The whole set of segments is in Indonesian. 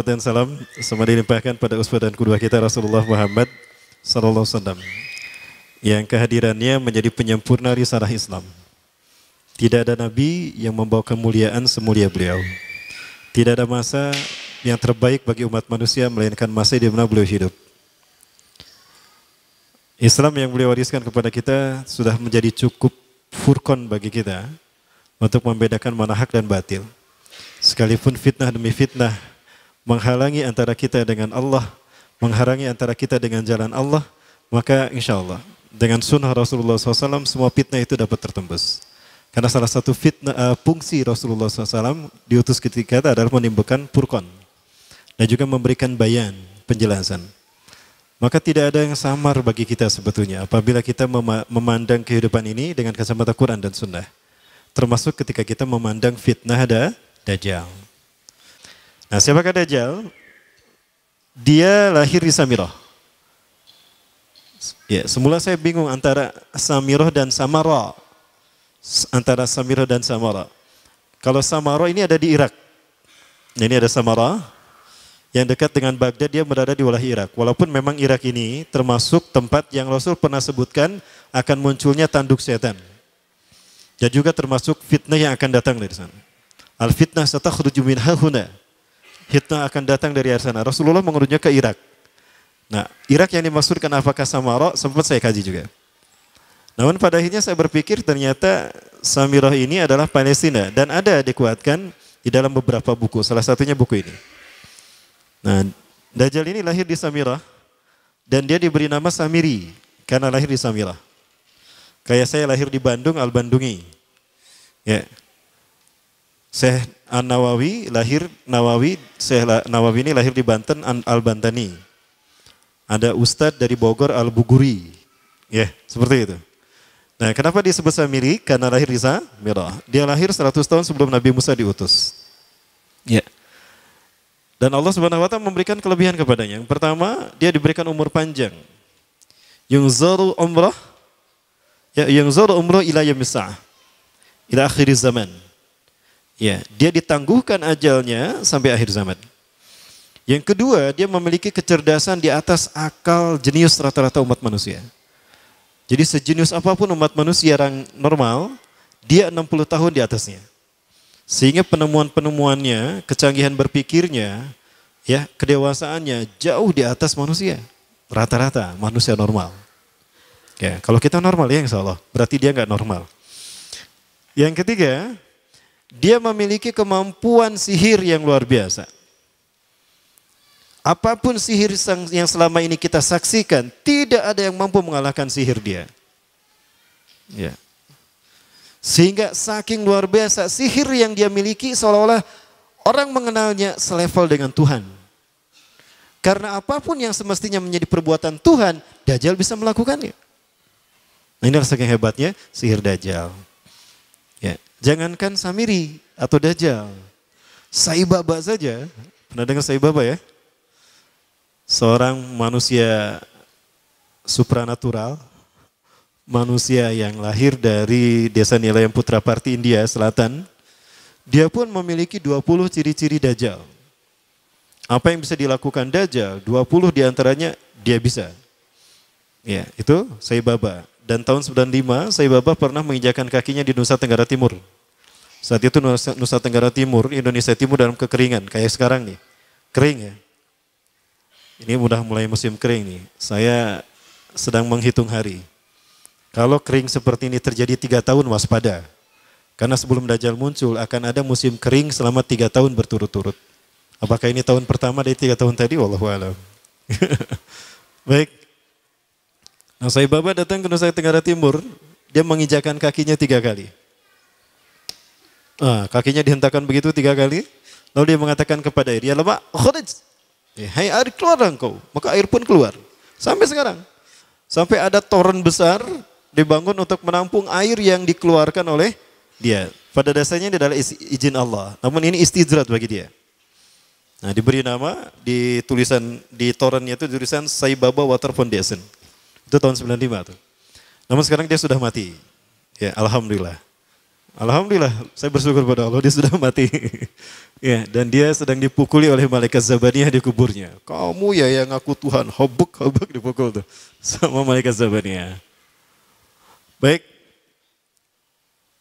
salawat dan salam semoga dilimpahkan pada uswa dan kedua kita Rasulullah Muhammad Sallallahu Wasallam yang kehadirannya menjadi penyempurna risalah Islam. Tidak ada nabi yang membawa kemuliaan semulia beliau. Tidak ada masa yang terbaik bagi umat manusia melainkan masa di mana beliau hidup. Islam yang beliau wariskan kepada kita sudah menjadi cukup furkon bagi kita untuk membedakan mana hak dan batil. Sekalipun fitnah demi fitnah menghalangi antara kita dengan Allah, menghalangi antara kita dengan jalan Allah, maka insya Allah dengan sunnah Rasulullah SAW semua fitnah itu dapat tertembus. Karena salah satu fitnah uh, fungsi Rasulullah SAW diutus ketika itu adalah menimbulkan purkon dan juga memberikan bayan penjelasan. Maka tidak ada yang samar bagi kita sebetulnya apabila kita memandang kehidupan ini dengan kacamata Quran dan Sunnah. Termasuk ketika kita memandang fitnah ada dajjal. Nah, siapakah Dajjal? Dia lahir di Samirah. Ya, semula saya bingung antara Samirah dan Samara. Antara Samirah dan Samara. Kalau Samara ini ada di Irak. Nah, ini ada Samara yang dekat dengan Baghdad dia berada di wilayah Irak. Walaupun memang Irak ini termasuk tempat yang Rasul pernah sebutkan akan munculnya tanduk setan. Dan juga termasuk fitnah yang akan datang dari sana. Al fitnah satakhruju min huna hitna akan datang dari arah sana. Rasulullah mengurutnya ke Irak. Nah, Irak yang dimaksudkan apakah Samara sempat saya kaji juga. Namun pada akhirnya saya berpikir ternyata Samirah ini adalah Palestina dan ada dikuatkan di dalam beberapa buku, salah satunya buku ini. Nah, Dajjal ini lahir di Samirah dan dia diberi nama Samiri karena lahir di Samirah. Kayak saya lahir di Bandung, Al Bandungi. Ya. Saya An Nawawi lahir Nawawi Syekh Nawawi ini lahir di Banten Al Bantani. Ada Ustadz dari Bogor Al Buguri. Ya, yeah, seperti itu. Nah, kenapa disebut Samiri? Karena lahir di Samira. Dia lahir 100 tahun sebelum Nabi Musa diutus. Ya. Yeah. Dan Allah Subhanahu wa taala memberikan kelebihan kepadanya. Yang pertama, dia diberikan umur panjang. Yang zaru umrah ya yang zaru umrah ila yamsah. Ila akhir zaman. Ya, dia ditangguhkan ajalnya sampai akhir zaman. Yang kedua, dia memiliki kecerdasan di atas akal jenius rata-rata umat manusia. Jadi sejenius apapun umat manusia yang normal, dia 60 tahun di atasnya. Sehingga penemuan-penemuannya, kecanggihan berpikirnya, ya kedewasaannya jauh di atas manusia. Rata-rata manusia normal. Ya, kalau kita normal ya insya Allah, berarti dia nggak normal. Yang ketiga, dia memiliki kemampuan sihir yang luar biasa. Apapun sihir yang selama ini kita saksikan, tidak ada yang mampu mengalahkan sihir dia. Ya. Sehingga saking luar biasa sihir yang dia miliki seolah-olah orang mengenalnya selevel dengan Tuhan. Karena apapun yang semestinya menjadi perbuatan Tuhan, Dajjal bisa melakukannya. Nah, inilah saking hebatnya sihir Dajjal. Jangankan Samiri atau Dajjal. Saibaba saja. Pernah dengar Saibaba ya? Seorang manusia supranatural. Manusia yang lahir dari desa nilai yang Putra Parti India Selatan. Dia pun memiliki 20 ciri-ciri Dajjal. Apa yang bisa dilakukan Dajjal? 20 diantaranya dia bisa. Ya, itu Saibaba. Dan tahun 95 saya bapak pernah menginjakan kakinya di Nusa Tenggara Timur. Saat itu Nusa, Tenggara Timur, Indonesia Timur dalam kekeringan kayak sekarang nih. Kering ya. Ini mudah mulai musim kering nih. Saya sedang menghitung hari. Kalau kering seperti ini terjadi tiga tahun waspada. Karena sebelum Dajjal muncul akan ada musim kering selama tiga tahun berturut-turut. Apakah ini tahun pertama dari tiga tahun tadi? Wallahualam. Baik. Nah, saya Baba datang ke Nusa Tenggara Timur, dia menginjakan kakinya tiga kali. Nah, kakinya dihentakkan begitu tiga kali, lalu dia mengatakan kepada air, ya lama, khuruj. Ya, hai air keluar engkau. Maka air pun keluar. Sampai sekarang. Sampai ada toren besar dibangun untuk menampung air yang dikeluarkan oleh dia. Pada dasarnya ini adalah izin Allah. Namun ini istidrat bagi dia. Nah, diberi nama di tulisan di torannya itu tulisan Saibaba Water Foundation. Itu tahun 95 tuh. Namun sekarang dia sudah mati. Ya, alhamdulillah. Alhamdulillah, saya bersyukur pada Allah dia sudah mati. ya, dan dia sedang dipukuli oleh malaikat Zabaniyah di kuburnya. Kamu ya yang aku Tuhan, hobuk hobuk dipukul tuh sama malaikat Zabaniyah. Baik.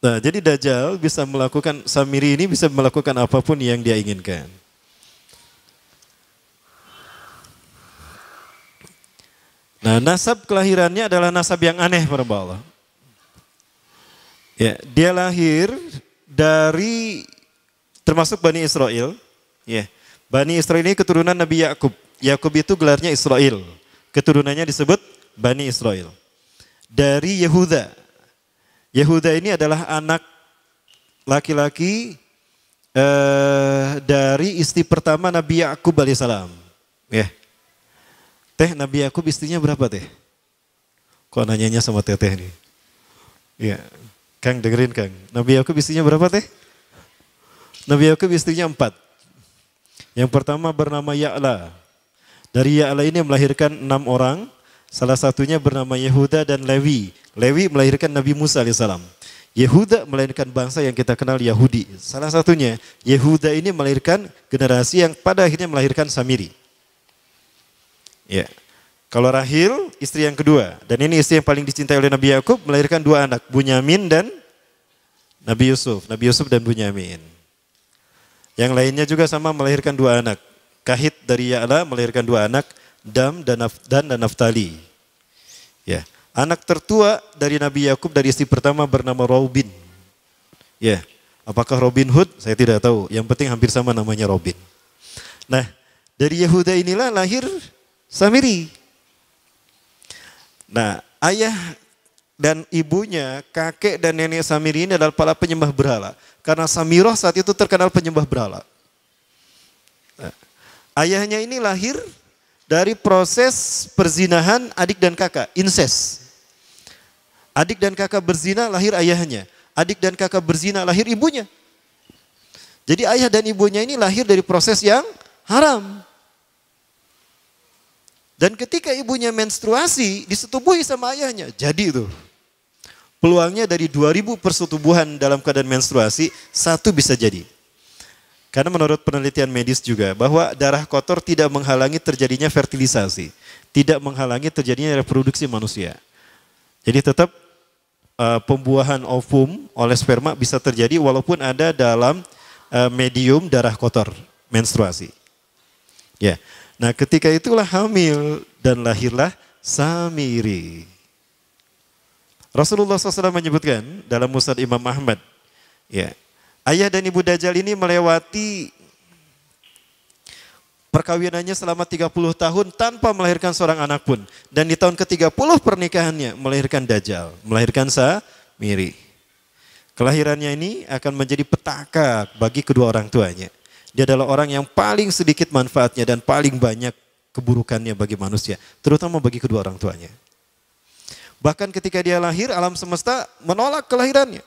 Nah, jadi Dajjal bisa melakukan Samiri ini bisa melakukan apapun yang dia inginkan. Nah nasab kelahirannya adalah nasab yang aneh para Allah. Ya, dia lahir dari termasuk Bani Israel. Ya, Bani Israel ini keturunan Nabi Yakub. Yakub itu gelarnya Israel. Keturunannya disebut Bani Israel. Dari Yehuda. Yehuda ini adalah anak laki-laki eh, dari istri pertama Nabi Yakub alaihissalam. Ya. Teh Nabi Yakub istrinya berapa teh? Kok nanyanya sama teteh nih? Iya. Kang dengerin Kang. Nabi Yakub istrinya berapa teh? Nabi Yakub istrinya empat. Yang pertama bernama Ya'la. Dari Ya'la ini melahirkan enam orang. Salah satunya bernama Yehuda dan Lewi. Lewi melahirkan Nabi Musa alaihissalam. Yehuda melahirkan bangsa yang kita kenal Yahudi. Salah satunya Yehuda ini melahirkan generasi yang pada akhirnya melahirkan Samiri. Ya. Kalau Rahil, istri yang kedua. Dan ini istri yang paling dicintai oleh Nabi Yakub melahirkan dua anak, Bunyamin dan Nabi Yusuf. Nabi Yusuf dan Bunyamin. Yang lainnya juga sama melahirkan dua anak. Kahit dari Ya'la melahirkan dua anak, Dam dan, Naf dan, dan Naftali. Ya. Anak tertua dari Nabi Yakub dari istri pertama bernama Robin. Ya. Apakah Robin Hood? Saya tidak tahu. Yang penting hampir sama namanya Robin. Nah, dari Yehuda inilah lahir Samiri. Nah, ayah dan ibunya, kakek dan nenek Samiri ini adalah para penyembah berhala. Karena Samiroh saat itu terkenal penyembah berhala. Nah, ayahnya ini lahir dari proses perzinahan adik dan kakak, incest. Adik dan kakak berzina lahir ayahnya. Adik dan kakak berzina lahir ibunya. Jadi ayah dan ibunya ini lahir dari proses yang haram. Dan ketika ibunya menstruasi, disetubuhi sama ayahnya. Jadi itu. Peluangnya dari 2000 persetubuhan dalam keadaan menstruasi, satu bisa jadi. Karena menurut penelitian medis juga bahwa darah kotor tidak menghalangi terjadinya fertilisasi, tidak menghalangi terjadinya reproduksi manusia. Jadi tetap uh, pembuahan ovum oleh sperma bisa terjadi walaupun ada dalam uh, medium darah kotor menstruasi. Ya. Yeah. Nah ketika itulah hamil dan lahirlah Samiri. Rasulullah SAW menyebutkan dalam Musnad Imam Ahmad, ya, ayah dan ibu Dajjal ini melewati perkawinannya selama 30 tahun tanpa melahirkan seorang anak pun. Dan di tahun ke-30 pernikahannya melahirkan Dajjal, melahirkan Samiri. Kelahirannya ini akan menjadi petaka bagi kedua orang tuanya. Dia adalah orang yang paling sedikit manfaatnya dan paling banyak keburukannya bagi manusia, terutama bagi kedua orang tuanya. Bahkan ketika dia lahir, alam semesta menolak kelahirannya.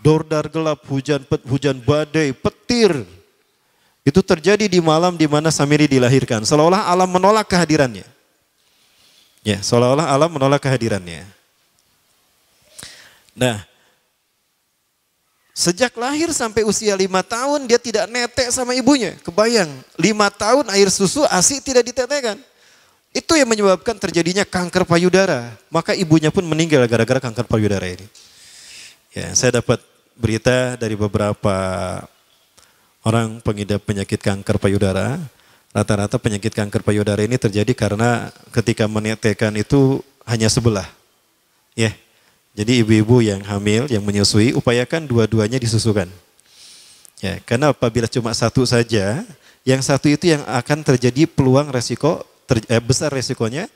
Dordar gelap, hujan pet, hujan badai, petir. Itu terjadi di malam di mana Samiri dilahirkan. Seolah-olah alam menolak kehadirannya. Ya, seolah-olah alam menolak kehadirannya. Nah, Sejak lahir sampai usia lima tahun dia tidak netek sama ibunya. Kebayang, lima tahun air susu ASI tidak ditetekan. Itu yang menyebabkan terjadinya kanker payudara. Maka ibunya pun meninggal gara-gara kanker payudara ini. Ya, saya dapat berita dari beberapa orang pengidap penyakit kanker payudara. Rata-rata penyakit kanker payudara ini terjadi karena ketika menetekan itu hanya sebelah. Ya, jadi ibu-ibu yang hamil, yang menyusui, upayakan dua-duanya disusukan. Ya, karena apabila cuma satu saja, yang satu itu yang akan terjadi peluang resiko ter, eh, besar resikonya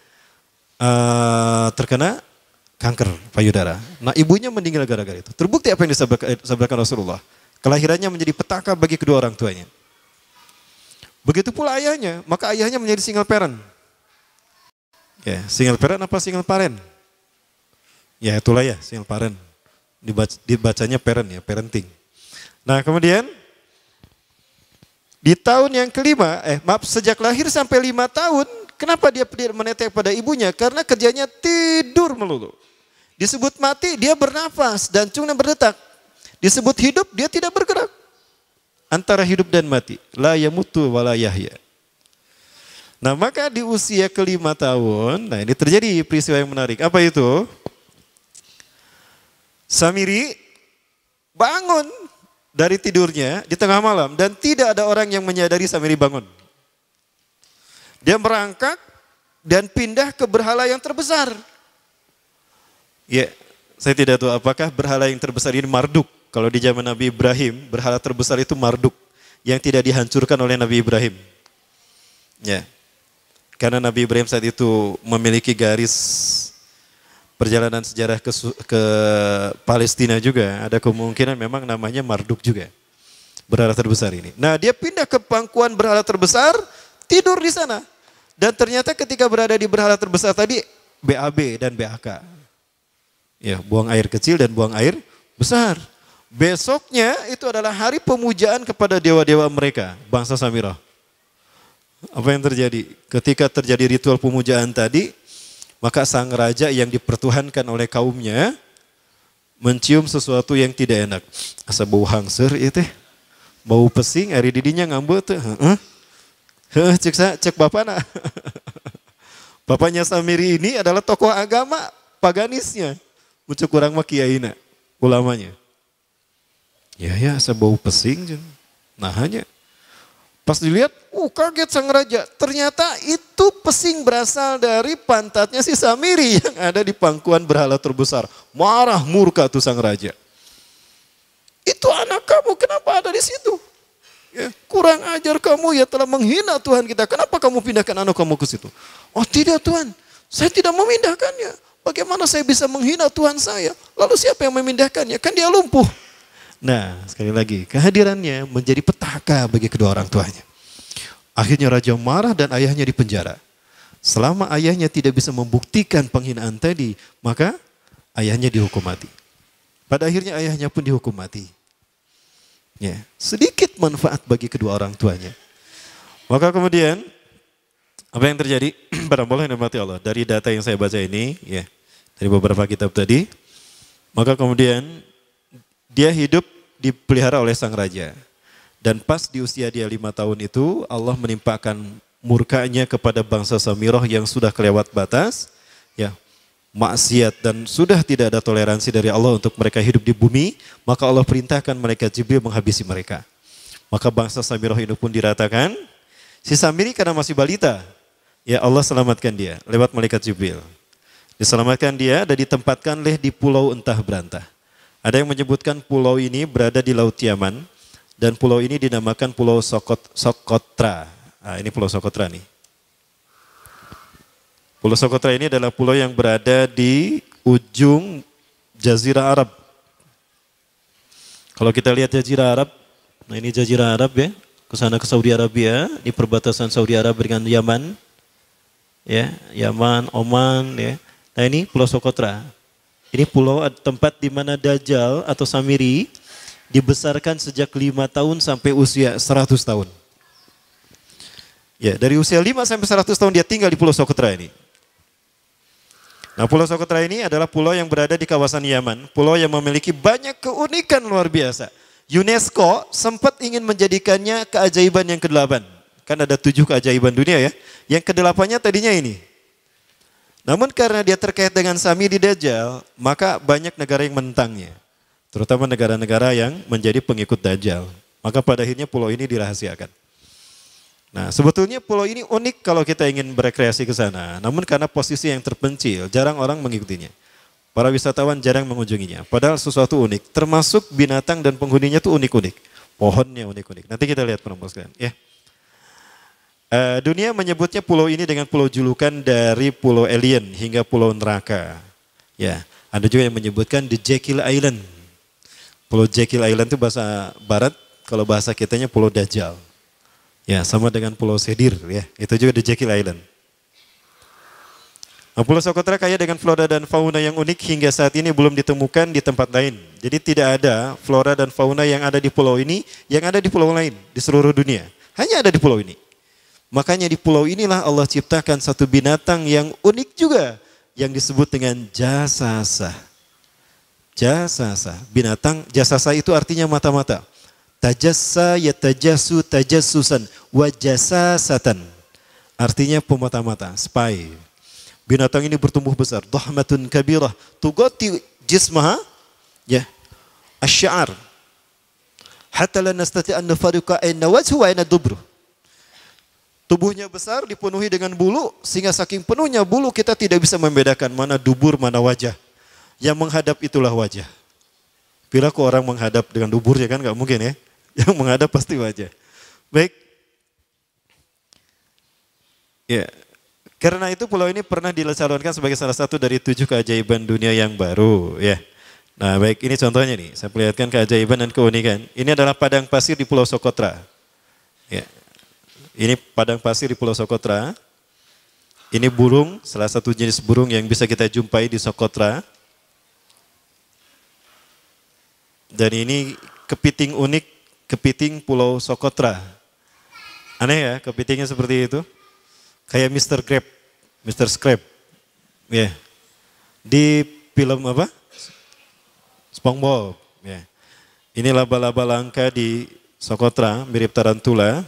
uh, terkena kanker payudara. Nah, ibunya meninggal gara-gara itu. Terbukti apa yang disabarkan eh, Rasulullah. Kelahirannya menjadi petaka bagi kedua orang tuanya. Begitu pula ayahnya, maka ayahnya menjadi single parent. Ya, single parent apa single parent? Ya itulah ya single parent. Dibaca, dibacanya parent ya, parenting. Nah kemudian di tahun yang kelima, eh maaf sejak lahir sampai lima tahun, kenapa dia menetek pada ibunya? Karena kerjanya tidur melulu. Disebut mati dia bernafas dan cungnya berdetak. Disebut hidup dia tidak bergerak. Antara hidup dan mati. La yamutu wa la yahya. Nah maka di usia kelima tahun, nah ini terjadi peristiwa yang menarik. Apa itu? Samiri bangun dari tidurnya di tengah malam dan tidak ada orang yang menyadari Samiri bangun. Dia merangkak dan pindah ke berhala yang terbesar. Ya, saya tidak tahu apakah berhala yang terbesar ini Marduk. Kalau di zaman Nabi Ibrahim, berhala terbesar itu Marduk yang tidak dihancurkan oleh Nabi Ibrahim. Ya. Karena Nabi Ibrahim saat itu memiliki garis perjalanan sejarah ke, ke Palestina juga ada kemungkinan memang namanya Marduk juga berada terbesar ini. Nah dia pindah ke pangkuan berhala terbesar tidur di sana dan ternyata ketika berada di berhala terbesar tadi BAB dan BAK ya buang air kecil dan buang air besar. Besoknya itu adalah hari pemujaan kepada dewa-dewa mereka, bangsa Samirah. Apa yang terjadi? Ketika terjadi ritual pemujaan tadi, maka sang raja yang dipertuhankan oleh kaumnya mencium sesuatu yang tidak enak. Asa bau hangser itu teh. Bau pesing hari didinya ngambeu tuh, Heeh. cek sa, cek nak. Bapaknya Samiri ini adalah tokoh agama paganisnya. Muncul kurang mah ulamanya. Ya ya asa bau pesing Nah hanya Pas dilihat, uh kaget sang raja. Ternyata itu pesing berasal dari pantatnya si Samiri yang ada di pangkuan berhala terbesar. Marah murka tuh sang raja. Itu anak kamu kenapa ada di situ? Ya, kurang ajar kamu ya telah menghina Tuhan kita. Kenapa kamu pindahkan anak kamu ke situ? Oh tidak Tuhan, saya tidak memindahkannya. Bagaimana saya bisa menghina Tuhan saya? Lalu siapa yang memindahkannya? Kan dia lumpuh. Nah, sekali lagi, kehadirannya menjadi petaka bagi kedua orang tuanya. Akhirnya raja marah dan ayahnya dipenjara. Selama ayahnya tidak bisa membuktikan penghinaan tadi, maka ayahnya dihukum mati. Pada akhirnya ayahnya pun dihukum mati. Ya, sedikit manfaat bagi kedua orang tuanya. Maka kemudian apa yang terjadi? Barang boleh mati Allah. Dari data yang saya baca ini, ya, dari beberapa kitab tadi, maka kemudian dia hidup dipelihara oleh sang raja. Dan pas di usia dia lima tahun itu, Allah menimpakan murkanya kepada bangsa Samiroh yang sudah kelewat batas, ya maksiat dan sudah tidak ada toleransi dari Allah untuk mereka hidup di bumi, maka Allah perintahkan mereka Jibril menghabisi mereka. Maka bangsa Samiroh ini pun diratakan. Si Samiri karena masih balita, ya Allah selamatkan dia lewat malaikat Jibril. Diselamatkan dia dan ditempatkan oleh di pulau entah berantah. Ada yang menyebutkan pulau ini berada di Laut Yaman dan pulau ini dinamakan Pulau Sokot, Sokotra. Nah, ini Pulau Sokotra nih. Pulau Sokotra ini adalah pulau yang berada di ujung Jazirah Arab. Kalau kita lihat Jazirah Arab, nah ini Jazirah Arab ya, ke sana ke Saudi Arabia, di perbatasan Saudi Arab dengan Yaman, ya, Yaman, Oman, ya. Nah ini Pulau Sokotra. Ini pulau tempat di mana Dajjal atau Samiri dibesarkan sejak lima tahun sampai usia 100 tahun. Ya, dari usia 5 sampai 100 tahun dia tinggal di Pulau Socotra ini. Nah, Pulau Socotra ini adalah pulau yang berada di kawasan Yaman, pulau yang memiliki banyak keunikan luar biasa. UNESCO sempat ingin menjadikannya keajaiban yang ke-8. Kan ada tujuh keajaiban dunia ya. Yang ke 8 tadinya ini, namun karena dia terkait dengan Sami di Dajjal, maka banyak negara yang mentangnya. Terutama negara-negara yang menjadi pengikut Dajjal. Maka pada akhirnya pulau ini dirahasiakan. Nah, sebetulnya pulau ini unik kalau kita ingin berekreasi ke sana. Namun karena posisi yang terpencil, jarang orang mengikutinya. Para wisatawan jarang mengunjunginya. Padahal sesuatu unik, termasuk binatang dan penghuninya itu unik-unik. Pohonnya unik-unik. Nanti kita lihat penumpang sekalian. Ya. Yeah. Eh, dunia menyebutnya pulau ini dengan pulau julukan dari pulau alien hingga pulau neraka. Ya, ada juga yang menyebutkan The Jekyll Island. Pulau Jekyll Island itu bahasa barat, kalau bahasa kitanya pulau Dajjal. Ya, sama dengan pulau Sedir ya. Itu juga The Jekyll Island. Nah, pulau Socotra kaya dengan flora dan fauna yang unik hingga saat ini belum ditemukan di tempat lain. Jadi tidak ada flora dan fauna yang ada di pulau ini yang ada di pulau lain di seluruh dunia. Hanya ada di pulau ini. Makanya di pulau inilah Allah ciptakan satu binatang yang unik juga yang disebut dengan jasasa. Jasasa, binatang jasasa itu artinya mata-mata. Tajassa ya tajasu tajassusan wa jasasatan. Artinya pemata-mata, spy. Binatang ini bertumbuh besar, dhahmatun kabirah, tugati jismaha ya asy'ar. Hatta la nastati an nafariqa ayna wajhu wa ayna dubruh Tubuhnya besar dipenuhi dengan bulu sehingga saking penuhnya bulu kita tidak bisa membedakan mana dubur mana wajah. Yang menghadap itulah wajah. Bila kok orang menghadap dengan dubur ya kan nggak mungkin ya. Yang menghadap pasti wajah. Baik. Ya. Karena itu pulau ini pernah dilesalonkan sebagai salah satu dari tujuh keajaiban dunia yang baru. Ya. Nah baik ini contohnya nih. Saya perlihatkan keajaiban dan keunikan. Ini adalah padang pasir di Pulau Sokotra. Ya. Ini padang pasir di Pulau Sokotra. Ini burung, salah satu jenis burung yang bisa kita jumpai di Sokotra. Dan ini kepiting unik, kepiting Pulau Sokotra. Aneh ya, kepitingnya seperti itu. Kayak Mr. Crab, Mr. Scrap. Ya. Yeah. Di film apa? SpongeBob. Ya. Yeah. Ini laba-laba langka di Sokotra, mirip tarantula.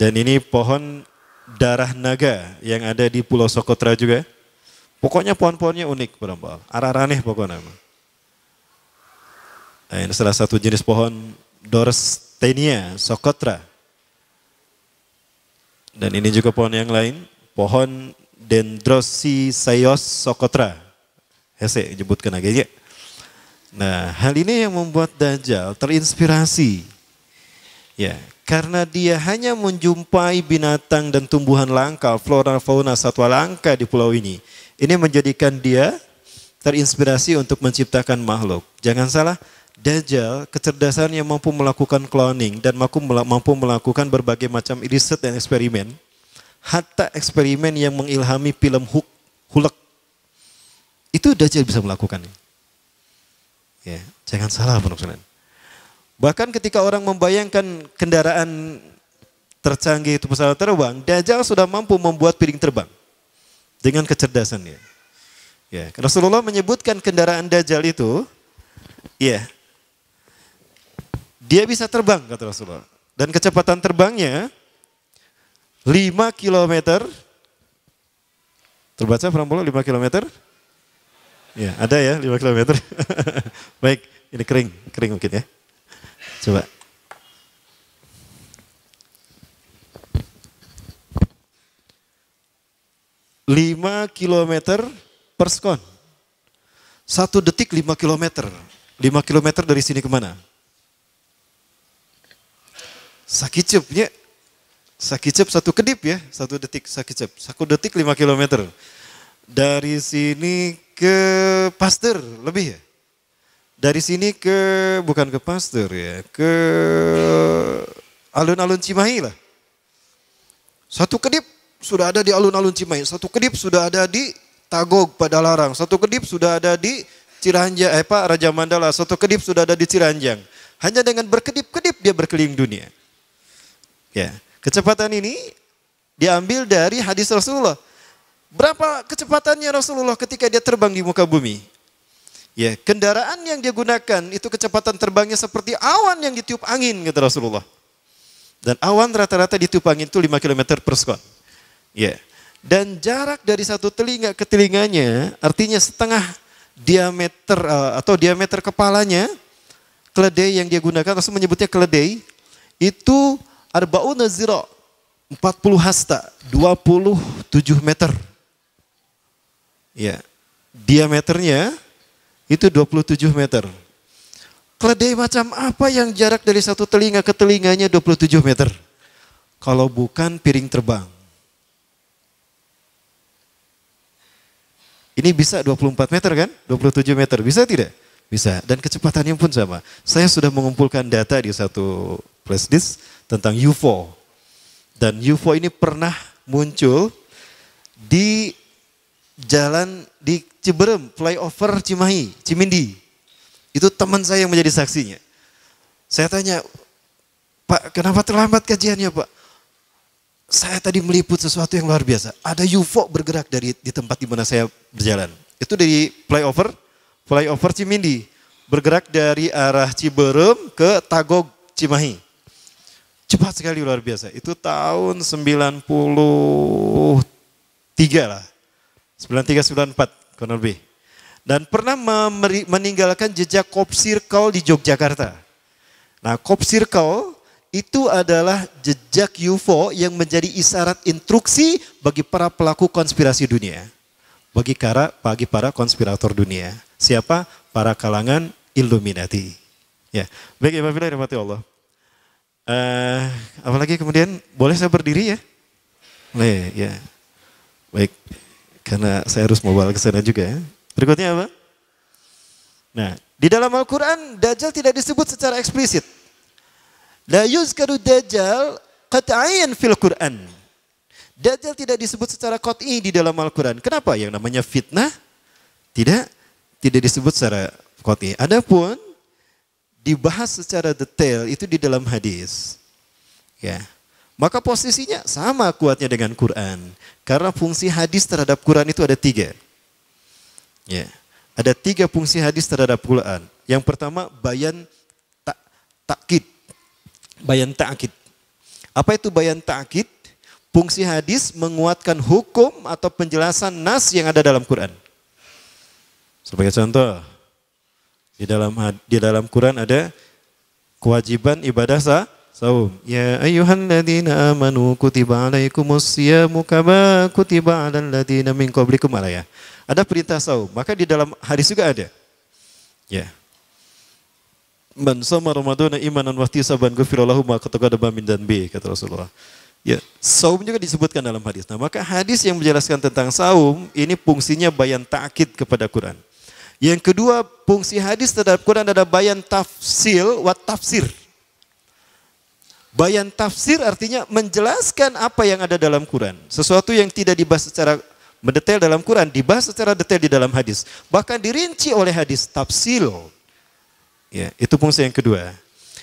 Dan ini pohon darah naga yang ada di Pulau Sokotra juga. Pokoknya pohon-pohonnya unik, berambal. Arah-arah pokoknya. Nah, ini salah satu jenis pohon Dorstenia Sokotra. Dan ini juga pohon yang lain, pohon Dendrosisaios Sokotra. Hese, jemputkan aja. ya. Nah, hal ini yang membuat Dajjal terinspirasi Ya, karena dia hanya menjumpai binatang dan tumbuhan langka, flora fauna satwa langka di pulau ini. Ini menjadikan dia terinspirasi untuk menciptakan makhluk. Jangan salah, Dajjal kecerdasannya mampu melakukan cloning dan mampu melakukan berbagai macam riset dan eksperimen. Hatta eksperimen yang mengilhami film Hulk, Hulk. Itu Dajjal bisa melakukannya. Ya, jangan salah, penuh Bahkan ketika orang membayangkan kendaraan tercanggih itu pesawat terbang, Dajjal sudah mampu membuat piring terbang dengan kecerdasannya. Ya, Rasulullah menyebutkan kendaraan Dajjal itu, ya, dia bisa terbang kata Rasulullah. Dan kecepatan terbangnya 5 km terbaca Prambola 5 km? Ya, ada ya 5 km. Baik, ini kering, kering mungkin ya. Coba. Lima kilometer per sekon. Satu detik lima kilometer. Lima kilometer dari sini kemana? sakit ya. sakit cep satu kedip ya, satu detik sakit cep. Satu detik lima kilometer. Dari sini ke Pasteur lebih ya? Dari sini ke, bukan ke pastor ya, ke alun-alun Cimahi lah. Satu kedip sudah ada di alun-alun Cimahi, satu kedip sudah ada di Tagog pada Larang, satu kedip sudah ada di Ciranjang, eh Pak Raja Mandala, satu kedip sudah ada di Ciranjang. Hanya dengan berkedip-kedip dia berkeliling dunia. Ya, kecepatan ini diambil dari hadis Rasulullah. Berapa kecepatannya Rasulullah ketika dia terbang di muka bumi? Ya, kendaraan yang dia gunakan itu kecepatan terbangnya seperti awan yang ditiup angin kata Rasulullah. Dan awan rata-rata ditiup angin itu 5 km per sekon. Ya. Dan jarak dari satu telinga ke telinganya artinya setengah diameter eh, atau diameter kepalanya keledai yang dia gunakan Rasul menyebutnya keledai itu arbauna zira 40 hasta 27 meter. Ya. Diameternya itu 27 meter. Keledai macam apa yang jarak dari satu telinga ke telinganya 27 meter? Kalau bukan piring terbang. Ini bisa 24 meter kan? 27 meter, bisa tidak? Bisa, dan kecepatannya pun sama. Saya sudah mengumpulkan data di satu flash disk tentang UFO. Dan UFO ini pernah muncul di jalan di Ciberem, flyover Cimahi, Cimindi. Itu teman saya yang menjadi saksinya. Saya tanya, Pak kenapa terlambat kajiannya Pak? Saya tadi meliput sesuatu yang luar biasa. Ada UFO bergerak dari di tempat di mana saya berjalan. Itu dari flyover, flyover Cimindi. Bergerak dari arah Ciberem ke Tagog Cimahi. Cepat sekali luar biasa. Itu tahun 93 lah 9394 kurang lebih. Dan pernah meninggalkan jejak Cop Circle di Yogyakarta. Nah, Cop Circle itu adalah jejak UFO yang menjadi isyarat instruksi bagi para pelaku konspirasi dunia. Bagi para, bagi para konspirator dunia. Siapa? Para kalangan Illuminati. Ya, baik Bapak Bila, Allah. Uh, apalagi kemudian, boleh saya berdiri ya? Boleh, ya. Baik. Karena saya harus mobile ke sana juga ya. Berikutnya apa? Nah, di dalam Al-Quran Dajjal tidak disebut secara eksplisit. La yuzkaru Dajjal qat'iyan fil Quran. Dajjal tidak disebut secara koti di dalam Al-Quran. Kenapa? Yang namanya fitnah tidak tidak disebut secara koti. Adapun dibahas secara detail itu di dalam hadis. Ya. Maka posisinya sama kuatnya dengan Quran. Karena fungsi hadis terhadap Quran itu ada tiga. Ya. Ada tiga fungsi hadis terhadap Quran. Yang pertama bayan tak takkid. Bayan takkid. Apa itu bayan takkid? Fungsi hadis menguatkan hukum atau penjelasan nas yang ada dalam Quran. Sebagai contoh, di dalam di dalam Quran ada kewajiban ibadah sah, صوم يا أيها الذين آمنوا كتب عليكم الصيام كما كتب على الذين من قبلكم ya. Ada perintah saum, maka di dalam hadis juga ada. Ya. Man sama Ramadan imanan wahtisaban ghufira lahu ma qataqaddama min dhanbi kata Rasulullah. Ya, saum juga disebutkan dalam hadis. Nah, maka hadis yang menjelaskan tentang saum ini fungsinya bayan ta'kid kepada Quran. Yang kedua, fungsi hadis terhadap Quran adalah bayan tafsil wa tafsir Bayan tafsir artinya menjelaskan apa yang ada dalam Quran. Sesuatu yang tidak dibahas secara mendetail dalam Quran, dibahas secara detail di dalam hadis. Bahkan dirinci oleh hadis, tafsil. Ya, itu fungsi yang kedua.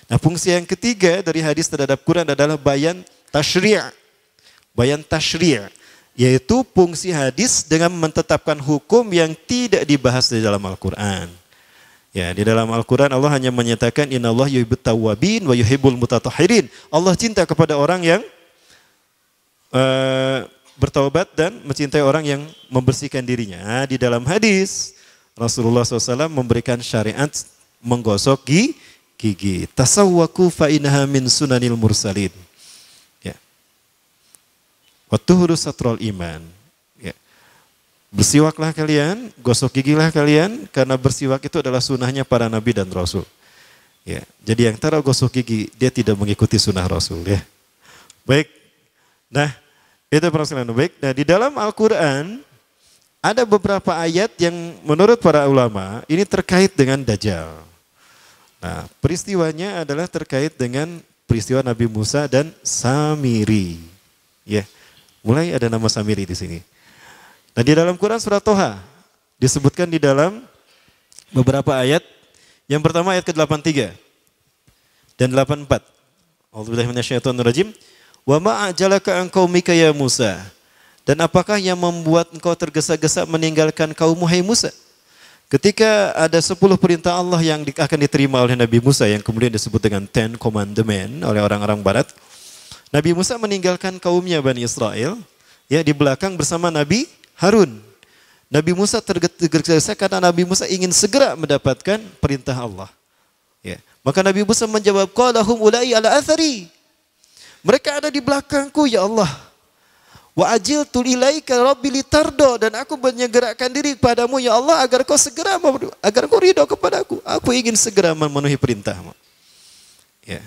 Nah fungsi yang ketiga dari hadis terhadap Quran adalah bayan tashri'ah. Bayan tashri'ah yaitu fungsi hadis dengan menetapkan hukum yang tidak dibahas di dalam Al-Quran. Ya, di dalam Al-Quran Allah hanya menyatakan innallaha yuhibbut tawwabin wa yuhibbul mutatahhirin. Allah cinta kepada orang yang uh, bertaubat dan mencintai orang yang membersihkan dirinya. Nah, di dalam hadis Rasulullah SAW memberikan syariat menggosok gigi. gigi. Tasawwaku fa'inaha min sunanil mursalin. Ya. Wattuhuru satrul iman Bersiwaklah kalian, gosok gigilah kalian, karena bersiwak itu adalah sunnahnya para nabi dan rasul. Ya, jadi yang taruh gosok gigi, dia tidak mengikuti sunnah rasul. Ya. Baik, nah itu perasaan baik. Nah di dalam Al-Quran ada beberapa ayat yang menurut para ulama ini terkait dengan Dajjal. Nah peristiwanya adalah terkait dengan peristiwa Nabi Musa dan Samiri. Ya, mulai ada nama Samiri di sini. Nah di dalam Quran surah Toha disebutkan di dalam beberapa ayat. Yang pertama ayat ke-83 dan 84. Alhamdulillahirrahmanirrahim. Wa ma'ajalaka engkau ya Musa. Dan apakah yang membuat engkau tergesa-gesa meninggalkan kaummu hai Musa? Ketika ada sepuluh perintah Allah yang akan diterima oleh Nabi Musa yang kemudian disebut dengan Ten Commandment oleh orang-orang barat. Nabi Musa meninggalkan kaumnya Bani Israel ya di belakang bersama Nabi Harun. Nabi Musa tergesa-gesa karena Nabi Musa ingin segera mendapatkan perintah Allah. Ya. Maka Nabi Musa menjawab, "Qalahum ulai ala athari." Mereka ada di belakangku ya Allah. Wa ajil ilaika rabbi litardo dan aku menyegerakan diri kepadamu, ya Allah agar kau segera agar kau ridho kepadaku. Aku ingin segera memenuhi perintahmu. Ya.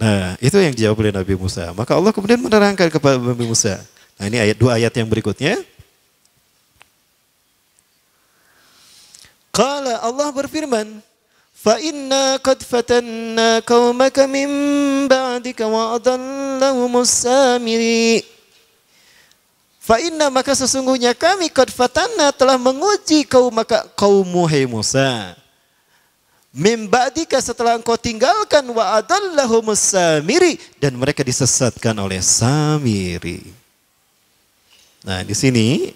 Nah, itu yang dijawab oleh Nabi Musa. Maka Allah kemudian menerangkan kepada Nabi Musa. Nah, ini ayat dua ayat yang berikutnya. Qala Allah berfirman, "Fa inna qad fatanna qaumaka min ba'dika wa adallahum samiri." Fa inna maka sesungguhnya kami qad fatanna telah menguji kaum maka kaummu hai Musa. Min ba'dika setelah engkau tinggalkan wa adallahum samiri dan mereka disesatkan oleh samiri. Nah, di sini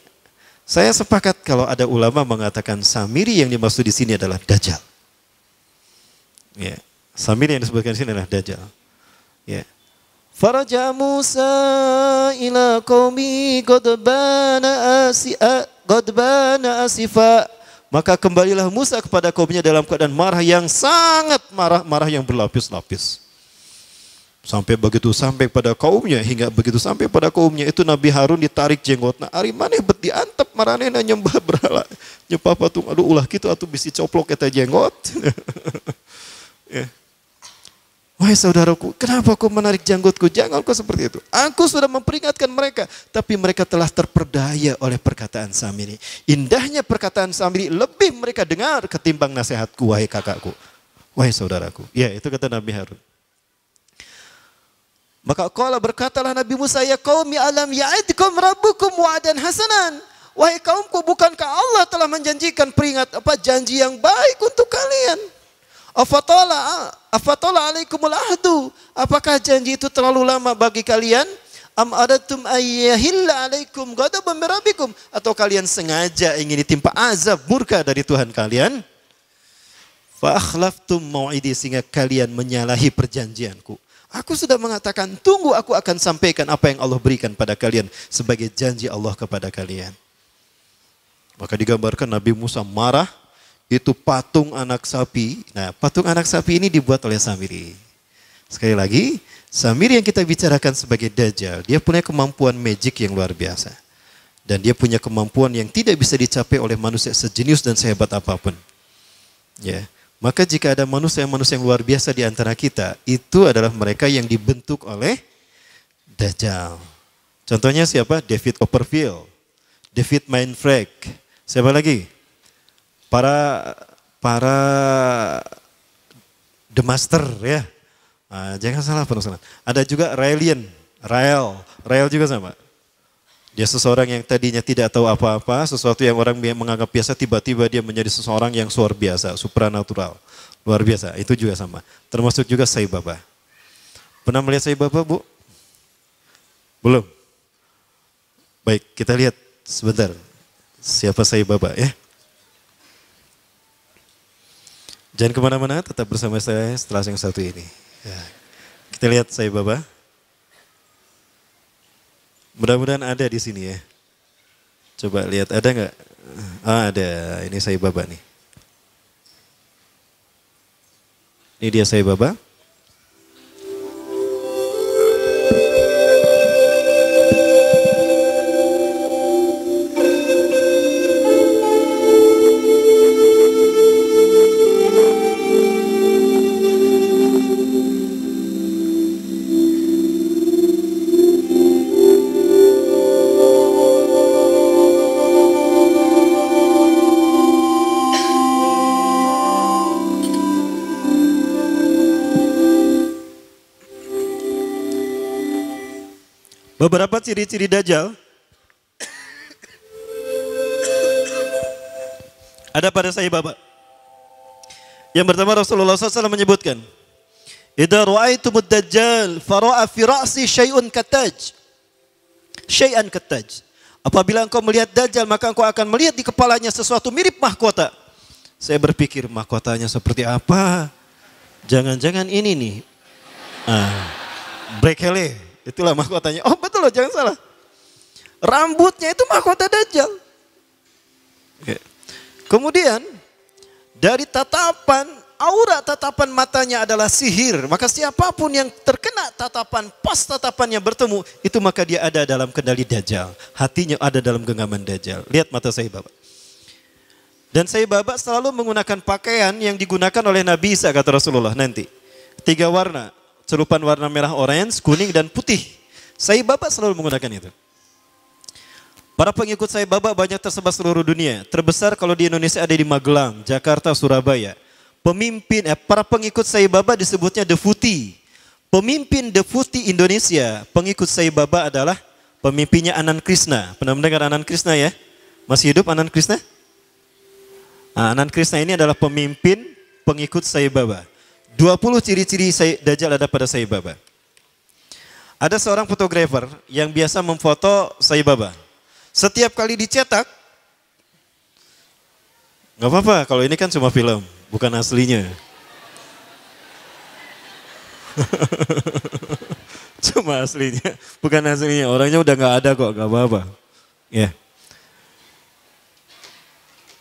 saya sepakat kalau ada ulama mengatakan Samiri yang dimaksud di sini adalah Dajjal. Ya. Samiri yang disebutkan di sini adalah Dajjal. Ya. Faraja Musa ila qaumi qadbana asi'a qadbana asifa maka kembalilah Musa kepada kaumnya dalam keadaan marah yang sangat marah, marah yang berlapis-lapis. Sampai begitu sampai pada kaumnya, hingga begitu sampai pada kaumnya itu Nabi Harun ditarik jenggotnya. Ari maneh bet diantep maranehna nyembah berhala. Nyembah patung, aduh ulah gitu atuh bisi coplok eta jenggot. ya. Wahai saudaraku, kenapa kau menarik jenggotku Jangan kau seperti itu. Aku sudah memperingatkan mereka, tapi mereka telah terperdaya oleh perkataan Samiri. Indahnya perkataan Samiri lebih mereka dengar ketimbang nasihatku, wahai kakakku. Wahai saudaraku. Ya, itu kata Nabi Harun. Maka kala berkatalah Nabi Musa, Ya kaumi alam ya'idkum rabbukum wa'adan hasanan. Wahai kaumku, bukankah Allah telah menjanjikan peringat apa janji yang baik untuk kalian? Afatola, afatola alaikumul ahdu. Apakah janji itu terlalu lama bagi kalian? Am aratum ayyahilla alaikum ghadabun rabikum atau kalian sengaja ingin ditimpa azab murka dari Tuhan kalian? Fa akhlaftum mau'idi sehingga kalian menyalahi perjanjianku. Aku sudah mengatakan, tunggu aku akan sampaikan apa yang Allah berikan pada kalian sebagai janji Allah kepada kalian. Maka digambarkan Nabi Musa marah, itu patung anak sapi. Nah, patung anak sapi ini dibuat oleh Samiri. Sekali lagi, Samiri yang kita bicarakan sebagai Dajjal, dia punya kemampuan magic yang luar biasa. Dan dia punya kemampuan yang tidak bisa dicapai oleh manusia sejenius dan sehebat apapun. Ya. Yeah. Maka jika ada manusia-manusia yang luar biasa di antara kita, itu adalah mereka yang dibentuk oleh Dajjal. Contohnya siapa? David Copperfield, David Mainfrag, siapa lagi? Para para The Master ya. Nah, jangan salah penulisan. Ada juga Raelian, Rael, Rael juga sama. Dia seseorang yang tadinya tidak tahu apa-apa, sesuatu yang orang menganggap biasa, tiba-tiba dia menjadi seseorang yang luar biasa, supranatural. Luar biasa, itu juga sama. Termasuk juga Sai Baba. Pernah melihat Sai Baba, Bu? Belum? Baik, kita lihat sebentar. Siapa Sai Baba ya? Jangan kemana-mana, tetap bersama saya setelah yang satu ini. Ya. Kita lihat Sai Baba. Mudah-mudahan ada di sini ya. Coba lihat ada nggak? Ah ada. Ini saya baba nih. Ini dia saya baba. Beberapa ciri-ciri dajjal ada pada saya Bapak. Yang pertama Rasulullah SAW menyebutkan, "Idza ra'aitumud dajjal fara'a fi ra'si syai'un kataj." Syai'an kataj. Apabila engkau melihat dajjal, maka engkau akan melihat di kepalanya sesuatu mirip mahkota. Saya berpikir mahkotanya seperti apa? Jangan-jangan ini nih. Ah, break hele. Itulah mahkotanya. Oh betul loh, jangan salah. Rambutnya itu mahkota Dajjal. Oke. Kemudian dari tatapan aura tatapan matanya adalah sihir. Maka siapapun yang terkena tatapan pas tatapannya bertemu, itu maka dia ada dalam kendali dajjal. Hatinya ada dalam genggaman dajjal. Lihat mata saya Bapak. Dan saya Bapak selalu menggunakan pakaian yang digunakan oleh Nabi Isa kata Rasulullah nanti. Tiga warna celupan warna merah orange, kuning, dan putih. Saya Bapak selalu menggunakan itu. Para pengikut saya Bapak banyak tersebar seluruh dunia. Terbesar kalau di Indonesia ada di Magelang, Jakarta, Surabaya. Pemimpin, eh, para pengikut saya Bapak disebutnya The Futi. Pemimpin The Futi Indonesia, pengikut saya Bapak adalah pemimpinnya Anand Krishna. Pernah mendengar Anand Krishna ya? Masih hidup Anand Krishna? Nah, Anand Krishna ini adalah pemimpin pengikut saya Bapak. 20 ciri-ciri Dajjal ada pada Sayyid Baba. Ada seorang fotografer yang biasa memfoto Sayyid Baba. Setiap kali dicetak, nggak apa-apa kalau ini kan cuma film, bukan aslinya. cuma aslinya, bukan aslinya. Orangnya udah nggak ada kok, nggak apa-apa. Ya. Yeah.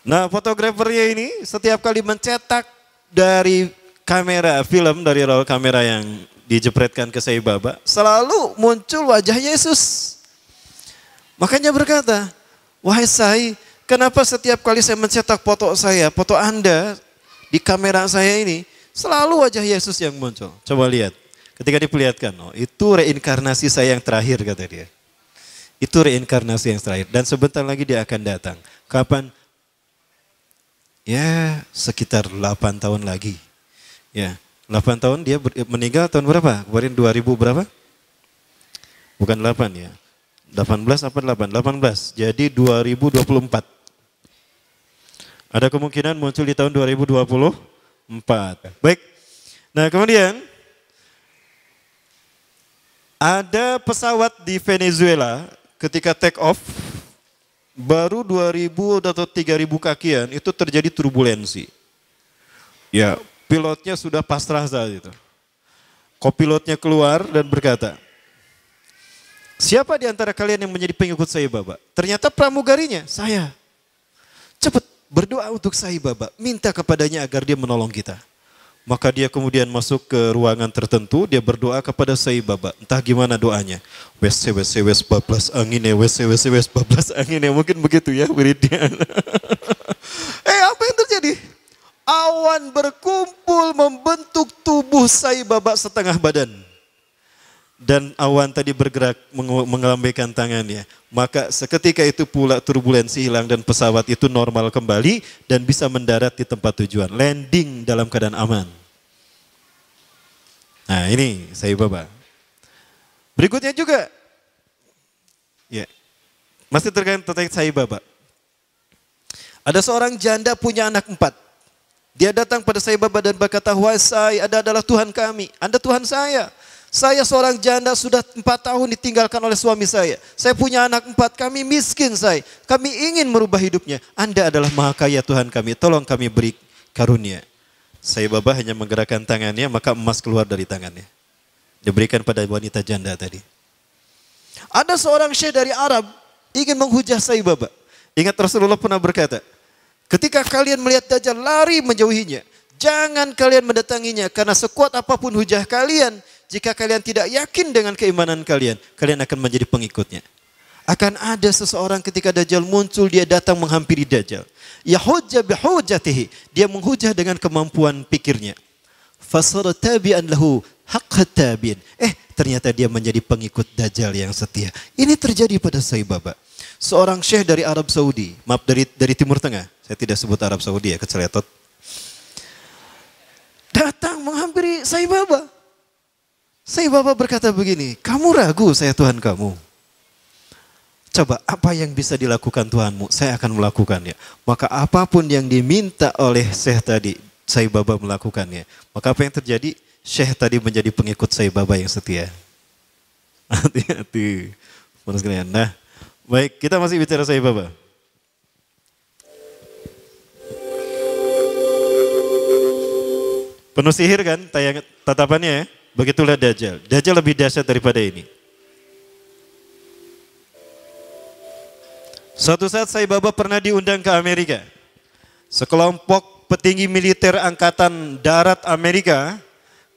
Nah, fotografernya ini setiap kali mencetak dari kamera film dari roll kamera yang dijepretkan ke saya Baba, selalu muncul wajah Yesus. Makanya berkata, wahai saya, kenapa setiap kali saya mencetak foto saya, foto Anda di kamera saya ini, selalu wajah Yesus yang muncul. Coba lihat, ketika diperlihatkan, oh itu reinkarnasi saya yang terakhir kata dia. Itu reinkarnasi yang terakhir. Dan sebentar lagi dia akan datang. Kapan? Ya sekitar 8 tahun lagi Ya, 8 tahun dia meninggal tahun berapa? Kemarin 2000 berapa? Bukan 8 ya. 18 apa 8? 18. Jadi 2024. Ada kemungkinan muncul di tahun 2024. Baik. Nah, kemudian ada pesawat di Venezuela ketika take off baru 2000 atau 3000 kakian itu terjadi turbulensi. Ya, pilotnya sudah pasrah saat itu. Kopilotnya keluar dan berkata, Siapa di antara kalian yang menjadi pengikut saya Bapak? Ternyata pramugarinya, saya. Cepat berdoa untuk saya Bapak, minta kepadanya agar dia menolong kita. Maka dia kemudian masuk ke ruangan tertentu, dia berdoa kepada saya Baba. Entah gimana doanya. wc wc wc bablas anginnya, wc wc wc bablas anginnya, Mungkin begitu ya wiridnya. eh apa yang terjadi? awan berkumpul membentuk tubuh saya babak setengah badan. Dan awan tadi bergerak mengelambaikan tangannya. Maka seketika itu pula turbulensi hilang dan pesawat itu normal kembali dan bisa mendarat di tempat tujuan. Landing dalam keadaan aman. Nah ini saya bapak. Berikutnya juga. Ya. Masih terkait tentang saya bapak. Ada seorang janda punya anak empat dia datang pada saya Bapak dan berkata, Wahai saya, ada adalah Tuhan kami, Anda Tuhan saya. Saya seorang janda sudah empat tahun ditinggalkan oleh suami saya. Saya punya anak empat, kami miskin saya. Kami ingin merubah hidupnya. Anda adalah maha kaya Tuhan kami, tolong kami beri karunia. Saya Bapak hanya menggerakkan tangannya, maka emas keluar dari tangannya. Diberikan pada wanita janda tadi. Ada seorang syekh dari Arab ingin menghujah saya Bapak. Ingat Rasulullah pernah berkata, Ketika kalian melihat Dajjal lari menjauhinya. Jangan kalian mendatanginya karena sekuat apapun hujah kalian, jika kalian tidak yakin dengan keimanan kalian, kalian akan menjadi pengikutnya. Akan ada seseorang ketika Dajjal muncul, dia datang menghampiri Dajjal. ya hujah bihujatihi. Dia menghujah dengan kemampuan pikirnya. Fasara tabi'an lahu hak tabian. Eh, ternyata dia menjadi pengikut Dajjal yang setia. Ini terjadi pada Bapak. Seorang syekh dari Arab Saudi, maaf dari dari Timur Tengah saya tidak sebut Arab Saudi ya, keceletot. Datang menghampiri Sai Baba. Sai Baba berkata begini, kamu ragu saya Tuhan kamu. Coba apa yang bisa dilakukan Tuhanmu, saya akan melakukannya. Maka apapun yang diminta oleh Syekh tadi, Sai Baba melakukannya. Maka apa yang terjadi? Syekh tadi menjadi pengikut Sai Baba yang setia. Hati-hati. Nah, baik kita masih bicara Sai Baba. Penuh sihir kan tayang, tatapannya ya? Begitulah Dajjal. Dajjal lebih dahsyat daripada ini. Suatu saat saya Baba pernah diundang ke Amerika. Sekelompok petinggi militer angkatan darat Amerika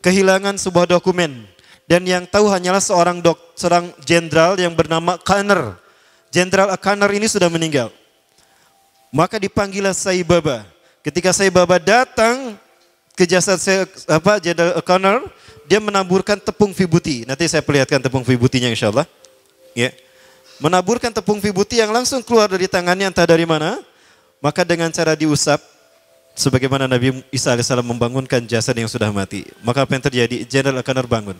kehilangan sebuah dokumen dan yang tahu hanyalah seorang dok, seorang jenderal yang bernama Kanner. Jenderal Kanner ini sudah meninggal. Maka dipanggilah saya Baba. Ketika saya Baba datang, ke jasad saya apa General O'Connor, dia menaburkan tepung fibuti Nanti saya perlihatkan tepung fibutinya insyaallah Ya. Menaburkan tepung fibuti yang langsung keluar dari tangannya entah dari mana. Maka dengan cara diusap, sebagaimana Nabi Isa alaihissalam membangunkan jasad yang sudah mati. Maka apa yang terjadi? General O'Connor bangun.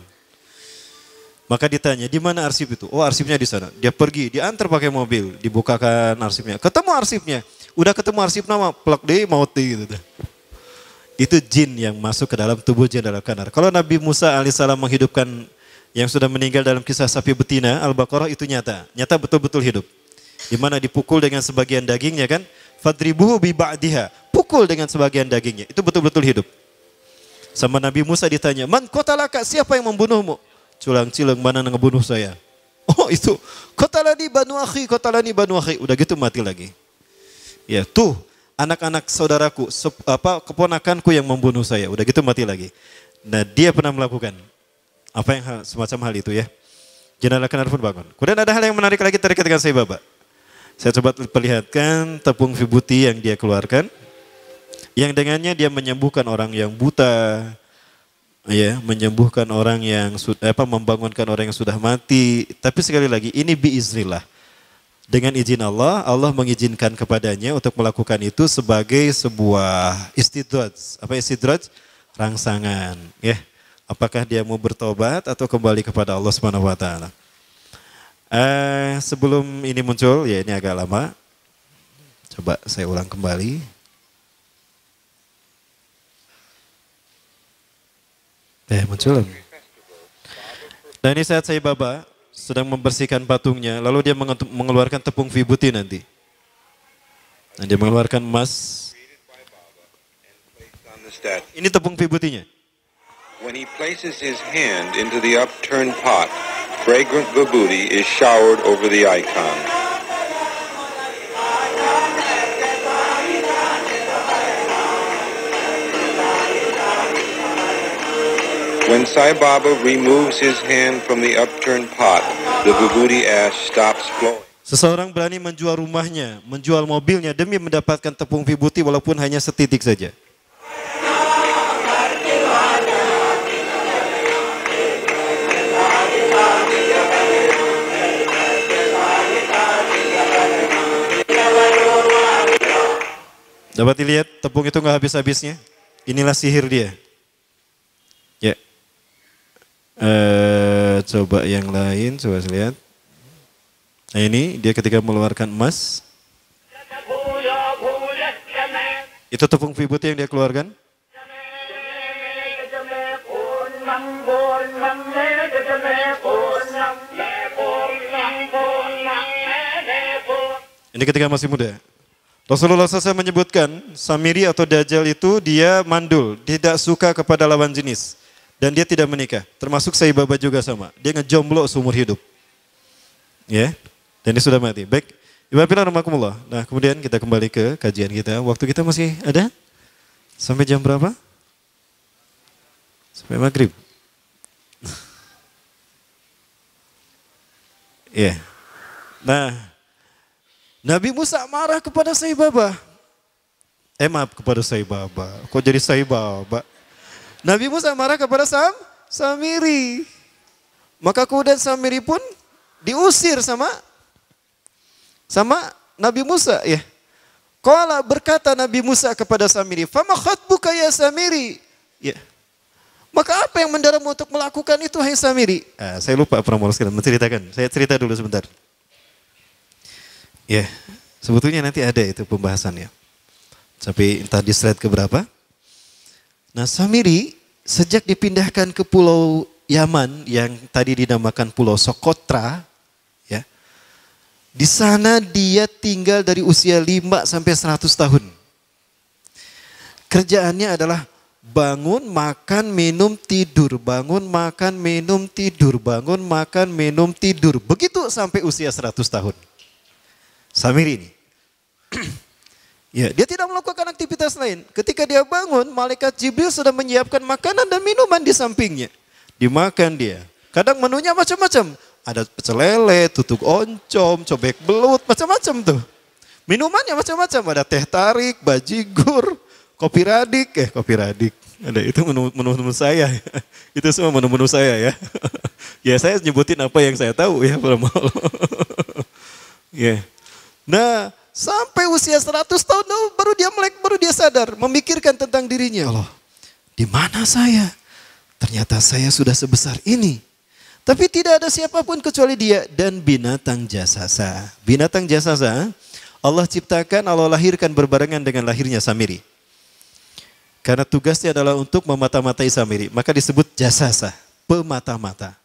Maka ditanya, di mana arsip itu? Oh arsipnya di sana. Dia pergi, diantar pakai mobil, dibukakan arsipnya. Ketemu arsipnya. Udah ketemu arsip nama, plak deh, gitu deh gitu itu jin yang masuk ke dalam tubuh Jenderal Kanar. Kalau Nabi Musa alaihissalam menghidupkan yang sudah meninggal dalam kisah sapi betina Al-Baqarah itu nyata, nyata betul-betul hidup. Di mana dipukul dengan sebagian dagingnya kan? Fadribuhu bi ba'diha. Pukul dengan sebagian dagingnya. Itu betul-betul hidup. Sama Nabi Musa ditanya, "Man kotalaka? Siapa yang membunuhmu?" Culang-cilang mana yang ngebunuh saya? Oh, itu kotalani banu akhi, kotalani banu akhi. Udah gitu mati lagi. Ya, tuh anak-anak saudaraku, sep, apa keponakanku yang membunuh saya. Udah gitu mati lagi. Nah, dia pernah melakukan apa yang hal, semacam hal itu ya. jenala kenar pun bangun. Kemudian ada hal yang menarik lagi terkait dengan saya Bapak. Saya coba perlihatkan tepung fibuti yang dia keluarkan. Yang dengannya dia menyembuhkan orang yang buta, ya menyembuhkan orang yang apa membangunkan orang yang sudah mati. Tapi sekali lagi ini biiznillah. Dengan izin Allah, Allah mengizinkan kepadanya untuk melakukan itu sebagai sebuah istidraj. Apa istidraj? Rangsangan. Ya. Apakah dia mau bertobat atau kembali kepada Allah Subhanahu wa taala? Eh, sebelum ini muncul, ya ini agak lama. Coba saya ulang kembali. Eh, muncul. Dan nah, ini saat saya babak sedang membersihkan patungnya, lalu dia mengeluarkan tepung vibuti nanti. Dan dia mengeluarkan emas. Ini tepung vibutinya. When he places his hand into the upturned pot, fragrant vibuti is showered over the icon. When Sai Baba removes his hand from the upturned pot, the ash stops flowing. Seseorang berani menjual rumahnya, menjual mobilnya demi mendapatkan tepung vibuti walaupun hanya setitik saja. Dapat dilihat tepung itu nggak habis-habisnya. Inilah sihir dia. Eh, coba yang lain, coba lihat. Nah ini dia ketika mengeluarkan emas. Itu tepung vibut yang dia keluarkan. Ini ketika masih muda. Rasulullah SAW menyebutkan Samiri atau Dajjal itu dia mandul, tidak suka kepada lawan jenis. Dan dia tidak menikah. Termasuk saya bapak juga sama. Dia ngejomblo seumur hidup. Ya. Yeah. Dan dia sudah mati. Baik. Ibu Rahmatullah. Nah kemudian kita kembali ke kajian kita. Waktu kita masih ada? Sampai jam berapa? Sampai maghrib. ya. Yeah. Nah. Nabi Musa marah kepada Saibaba. Eh maaf kepada Saibaba. Kok jadi Saibaba? Nabi Musa marah kepada Sam, Samiri. Maka kuda Samiri pun diusir sama sama Nabi Musa ya. Kala berkata Nabi Musa kepada Samiri, "Fama khatbuka ya Samiri?" Ya. Maka apa yang mendorong untuk melakukan itu hai Samiri? Nah, saya lupa pernah sekarang menceritakan. Saya cerita dulu sebentar. Ya, sebetulnya nanti ada itu pembahasannya. Tapi entah di slide keberapa. berapa. Nah Samiri sejak dipindahkan ke pulau Yaman yang tadi dinamakan pulau Sokotra, ya, di sana dia tinggal dari usia 5 sampai 100 tahun. Kerjaannya adalah bangun, makan, minum, tidur, bangun, makan, minum, tidur, bangun, makan, minum, tidur. Begitu sampai usia 100 tahun. Samiri ini. Ya, dia tidak melakukan aktivitas lain. Ketika dia bangun, malaikat Jibril sudah menyiapkan makanan dan minuman di sampingnya. Dimakan dia. Kadang menunya macam-macam. Ada pecel lele, tutup oncom, cobek belut, macam-macam tuh. Minumannya macam-macam, ada teh tarik, bajigur, kopi radik, eh kopi radik. Ada itu menu-menu saya. itu semua menu-menu saya ya. ya saya nyebutin apa yang saya tahu ya, Ya. Nah, Sampai usia 100 tahun baru dia melek, baru dia sadar. Memikirkan tentang dirinya. Allah, di mana saya? Ternyata saya sudah sebesar ini. Tapi tidak ada siapapun kecuali dia dan binatang jasasa. Binatang jasasa eh? Allah ciptakan, Allah lahirkan berbarengan dengan lahirnya Samiri. Karena tugasnya adalah untuk memata-matai Samiri. Maka disebut jasasa, pemata-mata.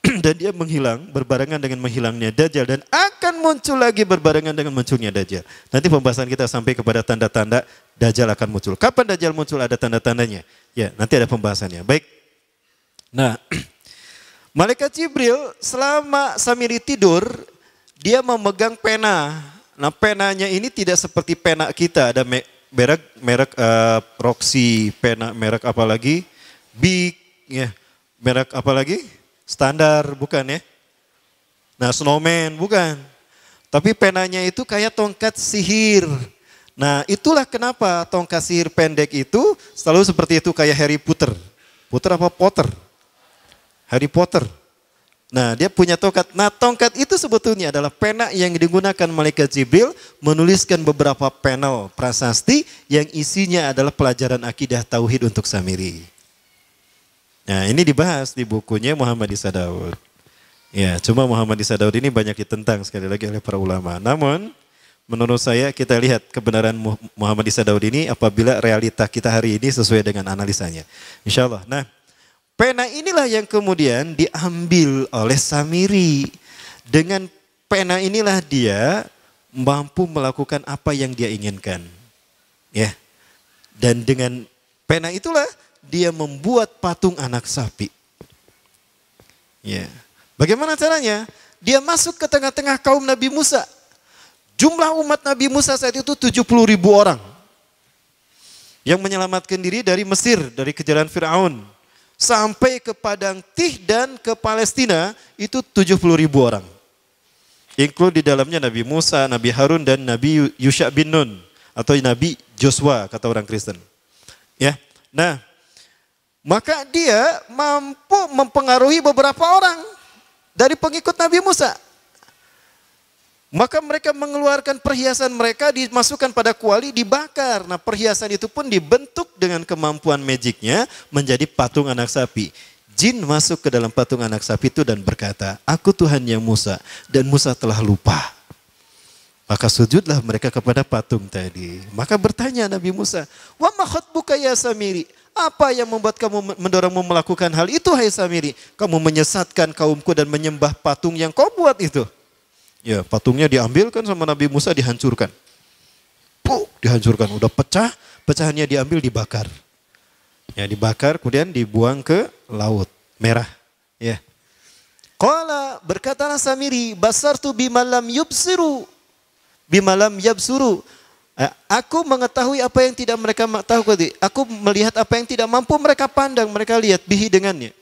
dan dia menghilang berbarengan dengan menghilangnya Dajjal dan akan muncul lagi berbarengan dengan munculnya Dajjal. Nanti pembahasan kita sampai kepada tanda-tanda Dajjal akan muncul. Kapan Dajjal muncul ada tanda-tandanya? Ya, nanti ada pembahasannya. Baik. Nah, Malaikat Jibril selama Samiri tidur, dia memegang pena. Nah penanya ini tidak seperti pena kita, ada merek, merek uh, Roxy, pena merek apalagi Big, ya. merek apalagi. lagi? standar, bukan ya? Nah, snowman, bukan. Tapi penanya itu kayak tongkat sihir. Nah, itulah kenapa tongkat sihir pendek itu selalu seperti itu kayak Harry Potter. Potter apa Potter? Harry Potter. Nah, dia punya tongkat. Nah, tongkat itu sebetulnya adalah pena yang digunakan malaikat Jibril menuliskan beberapa panel prasasti yang isinya adalah pelajaran akidah tauhid untuk Samiri. Nah, ini dibahas di bukunya Muhammad Isa Daud. Ya, cuma Muhammad Isa Daud ini banyak ditentang sekali lagi oleh para ulama. Namun, menurut saya kita lihat kebenaran Muhammad Isa Daud ini apabila realita kita hari ini sesuai dengan analisanya. Insya Allah. Nah, pena inilah yang kemudian diambil oleh Samiri. Dengan pena inilah dia mampu melakukan apa yang dia inginkan. Ya. Dan dengan pena itulah dia membuat patung anak sapi. Ya. Bagaimana caranya? Dia masuk ke tengah-tengah kaum Nabi Musa. Jumlah umat Nabi Musa saat itu 70 ribu orang. Yang menyelamatkan diri dari Mesir, dari kejaran Fir'aun. Sampai ke Padang Tih dan ke Palestina itu 70 ribu orang. Include di dalamnya Nabi Musa, Nabi Harun, dan Nabi Yusha bin Nun. Atau Nabi Joshua, kata orang Kristen. Ya, Nah, maka dia mampu mempengaruhi beberapa orang dari pengikut Nabi Musa. Maka mereka mengeluarkan perhiasan mereka, dimasukkan pada kuali, dibakar. Nah perhiasan itu pun dibentuk dengan kemampuan magicnya menjadi patung anak sapi. Jin masuk ke dalam patung anak sapi itu dan berkata, Aku Tuhan yang Musa dan Musa telah lupa. Maka sujudlah mereka kepada patung tadi. Maka bertanya Nabi Musa, Wa buka ya Samiri? Apa yang membuat kamu mendorongmu melakukan hal itu hai Samiri? Kamu menyesatkan kaumku dan menyembah patung yang kau buat itu. Ya patungnya diambilkan sama Nabi Musa dihancurkan. Puh, dihancurkan. Udah pecah, pecahannya diambil dibakar. Ya dibakar kemudian dibuang ke laut merah. Ya. Kala berkatalah Samiri, basar tu bimalam yubsiru. Bimalam yabsuru Eh, aku mengetahui apa yang tidak mereka tahu. Aku melihat apa yang tidak mampu mereka pandang, mereka lihat bihi dengannya.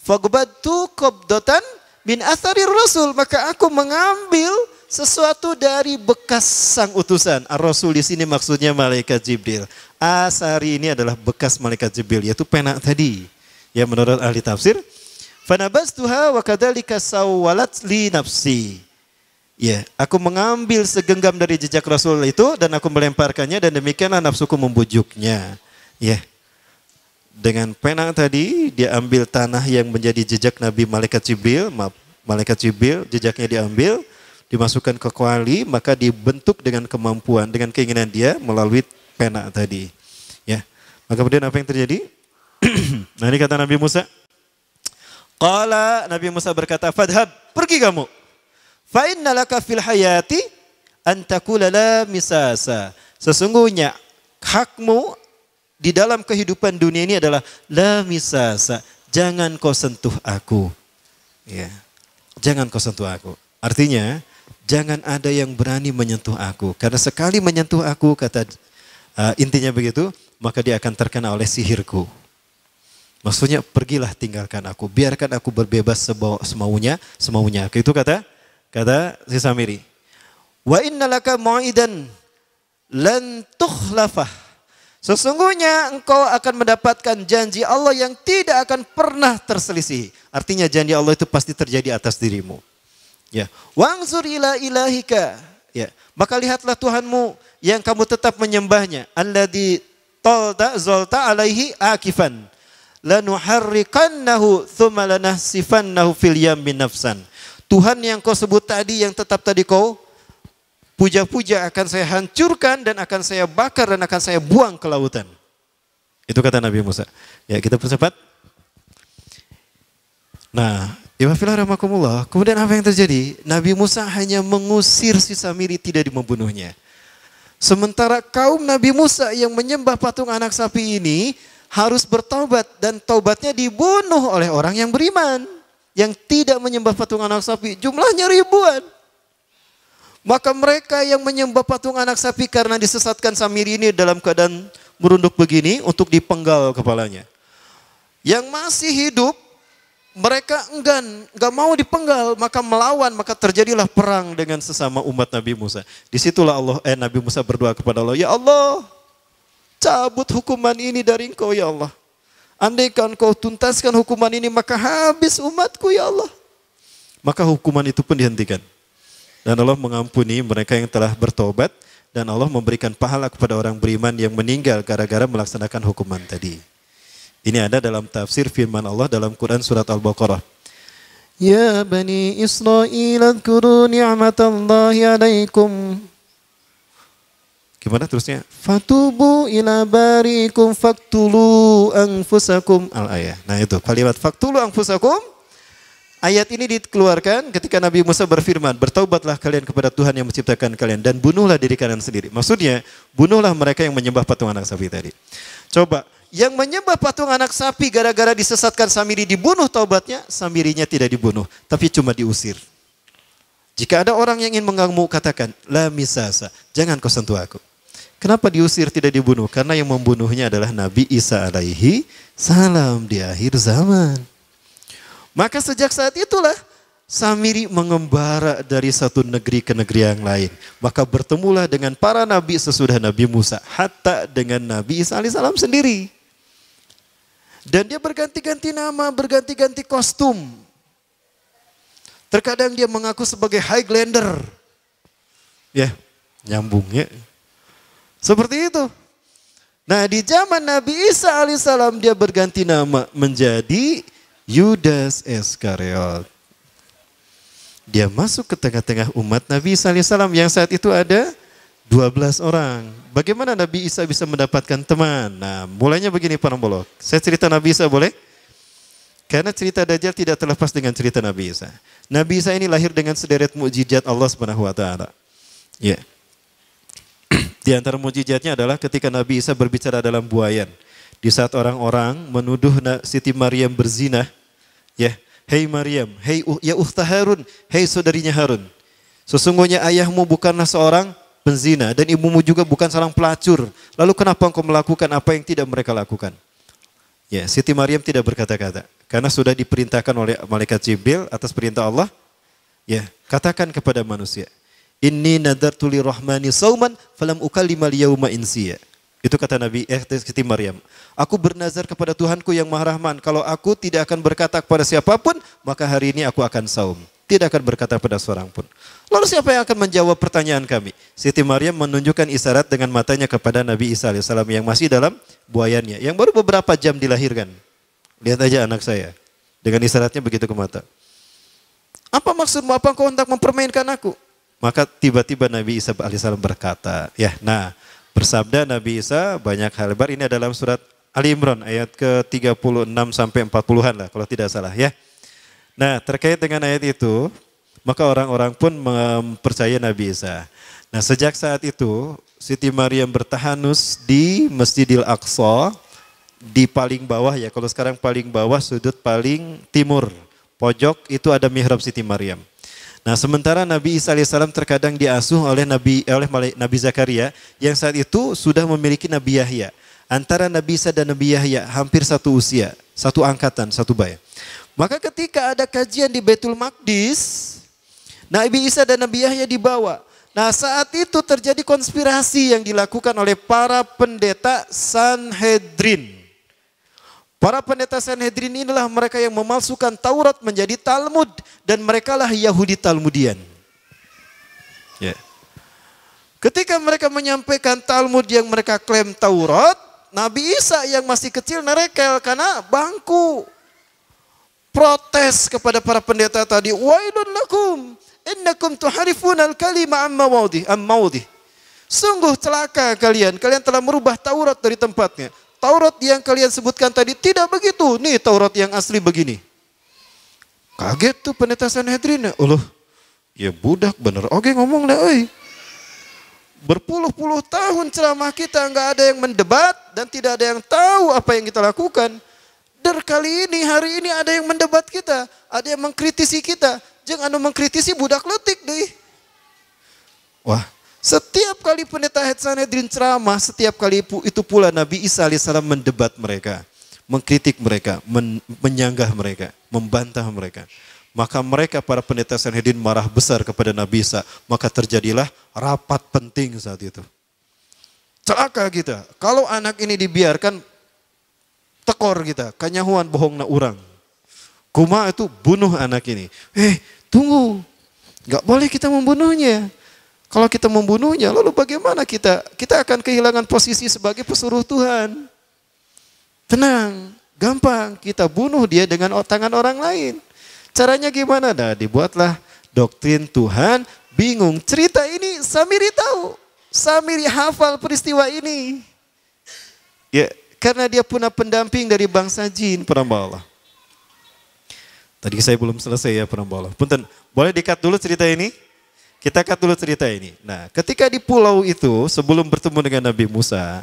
Fagubatu Kobdotan bin asari rasul. Maka aku mengambil sesuatu dari bekas sang utusan. Ar-Rasul di sini maksudnya malaikat Jibril. Asari ini adalah bekas malaikat Jibril, yaitu pena tadi. Ya menurut ahli tafsir. bas tuha wa kadalika sawalat li nafsi. Ya, aku mengambil segenggam dari jejak Rasul itu dan aku melemparkannya dan demikianlah nafsuku membujuknya. Ya. Dengan pena tadi dia ambil tanah yang menjadi jejak Nabi Malaikat Jibril, Malaikat Jibril jejaknya diambil, dimasukkan ke kuali, maka dibentuk dengan kemampuan, dengan keinginan dia melalui pena tadi. Ya. Maka kemudian apa yang terjadi? nah ini kata Nabi Musa. Qala Nabi Musa berkata, "Fadhab, pergi kamu." Fa innalaka fil hayati antakula la misasa. Sesungguhnya hakmu di dalam kehidupan dunia ini adalah la misasa. Jangan kau sentuh aku. Ya. Jangan kau sentuh aku. Artinya, jangan ada yang berani menyentuh aku. Karena sekali menyentuh aku, kata uh, intinya begitu, maka dia akan terkena oleh sihirku. Maksudnya pergilah tinggalkan aku, biarkan aku berbebas semaunya, semaunya. Itu kata Kata si Samiri. Wa innalaka mu'idan lan tukhlafah. Sesungguhnya engkau akan mendapatkan janji Allah yang tidak akan pernah terselisih. Artinya janji Allah itu pasti terjadi atas dirimu. Ya, wangsur ila ilahika. Ya, maka lihatlah Tuhanmu yang kamu tetap menyembahnya. di tolta zolta alaihi akifan. Lanuharrikannahu nahu lanahsifannahu fil nahu filiam nafsan. Tuhan yang kau sebut tadi, yang tetap tadi kau puja-puja akan saya hancurkan dan akan saya bakar dan akan saya buang ke lautan. Itu kata Nabi Musa. Ya, kita percepat. Nah, Ibafillah ya, rahmakumullah. Kemudian apa yang terjadi? Nabi Musa hanya mengusir si Samiri tidak membunuhnya. Sementara kaum Nabi Musa yang menyembah patung anak sapi ini harus bertobat dan taubatnya dibunuh oleh orang yang beriman yang tidak menyembah patung anak sapi jumlahnya ribuan. Maka mereka yang menyembah patung anak sapi karena disesatkan Samiri ini dalam keadaan merunduk begini untuk dipenggal kepalanya. Yang masih hidup mereka enggan, enggak mau dipenggal, maka melawan, maka terjadilah perang dengan sesama umat Nabi Musa. Disitulah Allah, eh Nabi Musa berdoa kepada Allah, Ya Allah, cabut hukuman ini dari engkau ya Allah. Andaikan kau tuntaskan hukuman ini maka habis umatku ya Allah. Maka hukuman itu pun dihentikan. Dan Allah mengampuni mereka yang telah bertobat dan Allah memberikan pahala kepada orang beriman yang meninggal gara-gara melaksanakan hukuman tadi. Ini ada dalam tafsir firman Allah dalam Quran surat Al-Baqarah. Ya Bani Israel, kuru ni'matallahi alaikum Gimana terusnya? Fatubu ila barikum faktulu angfusakum al ayah. Nah itu kalimat faktulu angfusakum. Ayat ini dikeluarkan ketika Nabi Musa berfirman, bertaubatlah kalian kepada Tuhan yang menciptakan kalian dan bunuhlah diri kalian sendiri. Maksudnya, bunuhlah mereka yang menyembah patung anak sapi tadi. Coba, yang menyembah patung anak sapi gara-gara disesatkan Samiri dibunuh taubatnya, Samirinya tidak dibunuh, tapi cuma diusir. Jika ada orang yang ingin mengganggu, katakan, la misasa, jangan kau sentuh aku. Kenapa diusir tidak dibunuh? Karena yang membunuhnya adalah Nabi Isa alaihi salam di akhir zaman. Maka sejak saat itulah Samiri mengembara dari satu negeri ke negeri yang lain. Maka bertemulah dengan para nabi sesudah Nabi Musa. Hatta dengan Nabi Isa alaihi salam sendiri. Dan dia berganti-ganti nama, berganti-ganti kostum. Terkadang dia mengaku sebagai Highlander. Ya, nyambungnya. Seperti itu. Nah di zaman Nabi Isa alaihissalam dia berganti nama menjadi Yudas Iskariot. Dia masuk ke tengah-tengah umat Nabi Isa alaihissalam yang saat itu ada 12 orang. Bagaimana Nabi Isa bisa mendapatkan teman? Nah mulainya begini para pembolok. Saya cerita Nabi Isa boleh? Karena cerita Dajjal tidak terlepas dengan cerita Nabi Isa. Nabi Isa ini lahir dengan sederet mukjizat Allah Subhanahu Ya. Yeah. Di antara mujizatnya adalah ketika Nabi Isa berbicara dalam buayan. Di saat orang-orang menuduh Siti Maryam berzina, ya, Hei Maryam, hei uh, ya ukhta Harun, hei saudarinya Harun. Sesungguhnya ayahmu bukanlah seorang penzina dan ibumu juga bukan seorang pelacur. Lalu kenapa engkau melakukan apa yang tidak mereka lakukan? Ya, Siti Maryam tidak berkata-kata karena sudah diperintahkan oleh malaikat Jibril atas perintah Allah. Ya, katakan kepada manusia. Inni nadartu li rahmani sauman falam ukallima yauma insiya. Itu kata Nabi eh, Siti Maryam. Aku bernazar kepada Tuhanku yang Maha Rahman. Kalau aku tidak akan berkata kepada siapapun, maka hari ini aku akan saum. Tidak akan berkata pada seorang pun. Lalu siapa yang akan menjawab pertanyaan kami? Siti Maryam menunjukkan isyarat dengan matanya kepada Nabi Isa AS yang masih dalam buayanya Yang baru beberapa jam dilahirkan. Lihat aja anak saya. Dengan isyaratnya begitu ke mata. Apa maksudmu? Apa kau hendak mempermainkan aku? Maka tiba-tiba Nabi Isa alaihissalam berkata, ya, nah bersabda Nabi Isa banyak hal lebar ini ada dalam surat Ali Imran ayat ke-36 sampai 40-an lah kalau tidak salah ya. Nah, terkait dengan ayat itu, maka orang-orang pun mempercayai Nabi Isa. Nah, sejak saat itu Siti Maryam bertahanus di Masjidil Aqsa di paling bawah ya. Kalau sekarang paling bawah sudut paling timur, pojok itu ada mihrab Siti Maryam. Nah, sementara Nabi Isa alaihissalam terkadang diasuh oleh Nabi oleh Nabi Zakaria yang saat itu sudah memiliki Nabi Yahya. Antara Nabi Isa dan Nabi Yahya hampir satu usia, satu angkatan, satu bayi. Maka ketika ada kajian di Betul Maqdis, Nabi Isa dan Nabi Yahya dibawa. Nah, saat itu terjadi konspirasi yang dilakukan oleh para pendeta Sanhedrin. Para pendeta Sanhedrin inilah mereka yang memalsukan Taurat menjadi Talmud dan merekalah Yahudi Talmudian. Yeah. Ketika mereka menyampaikan Talmud yang mereka klaim Taurat, Nabi Isa yang masih kecil nerekel karena bangku protes kepada para pendeta tadi, "Wailun lakum, innakum tuharifun al-kalima amma maudih, amma maudih." Sungguh celaka kalian, kalian telah merubah Taurat dari tempatnya. Taurat yang kalian sebutkan tadi tidak begitu. Nih Taurat yang asli begini. Kaget tuh pendeta Sanhedrin. Ya. Loh, ya budak bener. Oke ngomong deh. oi. Berpuluh-puluh tahun ceramah kita nggak ada yang mendebat dan tidak ada yang tahu apa yang kita lakukan. Der kali ini, hari ini ada yang mendebat kita, ada yang mengkritisi kita. Jangan mengkritisi budak letik deh. Wah, setiap kali pendeta Sanhedrin ceramah, setiap kali itu pula Nabi Isa alaihissalam mendebat mereka, mengkritik mereka, men menyanggah mereka, membantah mereka. Maka mereka para pendeta Sanhedrin marah besar kepada Nabi Isa, maka terjadilah rapat penting saat itu. Celaka kita, kalau anak ini dibiarkan tekor kita, kanyahuan bohong na orang. Kuma itu bunuh anak ini. Eh, tunggu. Gak boleh kita membunuhnya. Kalau kita membunuhnya, lalu bagaimana kita? Kita akan kehilangan posisi sebagai pesuruh Tuhan. Tenang, gampang. Kita bunuh dia dengan tangan orang lain. Caranya gimana? Nah, dibuatlah doktrin Tuhan bingung. Cerita ini Samiri tahu. Samiri hafal peristiwa ini. Ya, karena dia punya pendamping dari bangsa jin, penambah Allah. Tadi saya belum selesai ya penambah Allah. Punten, boleh dikat dulu cerita ini? Kita akan dulu cerita ini. Nah, ketika di pulau itu sebelum bertemu dengan Nabi Musa,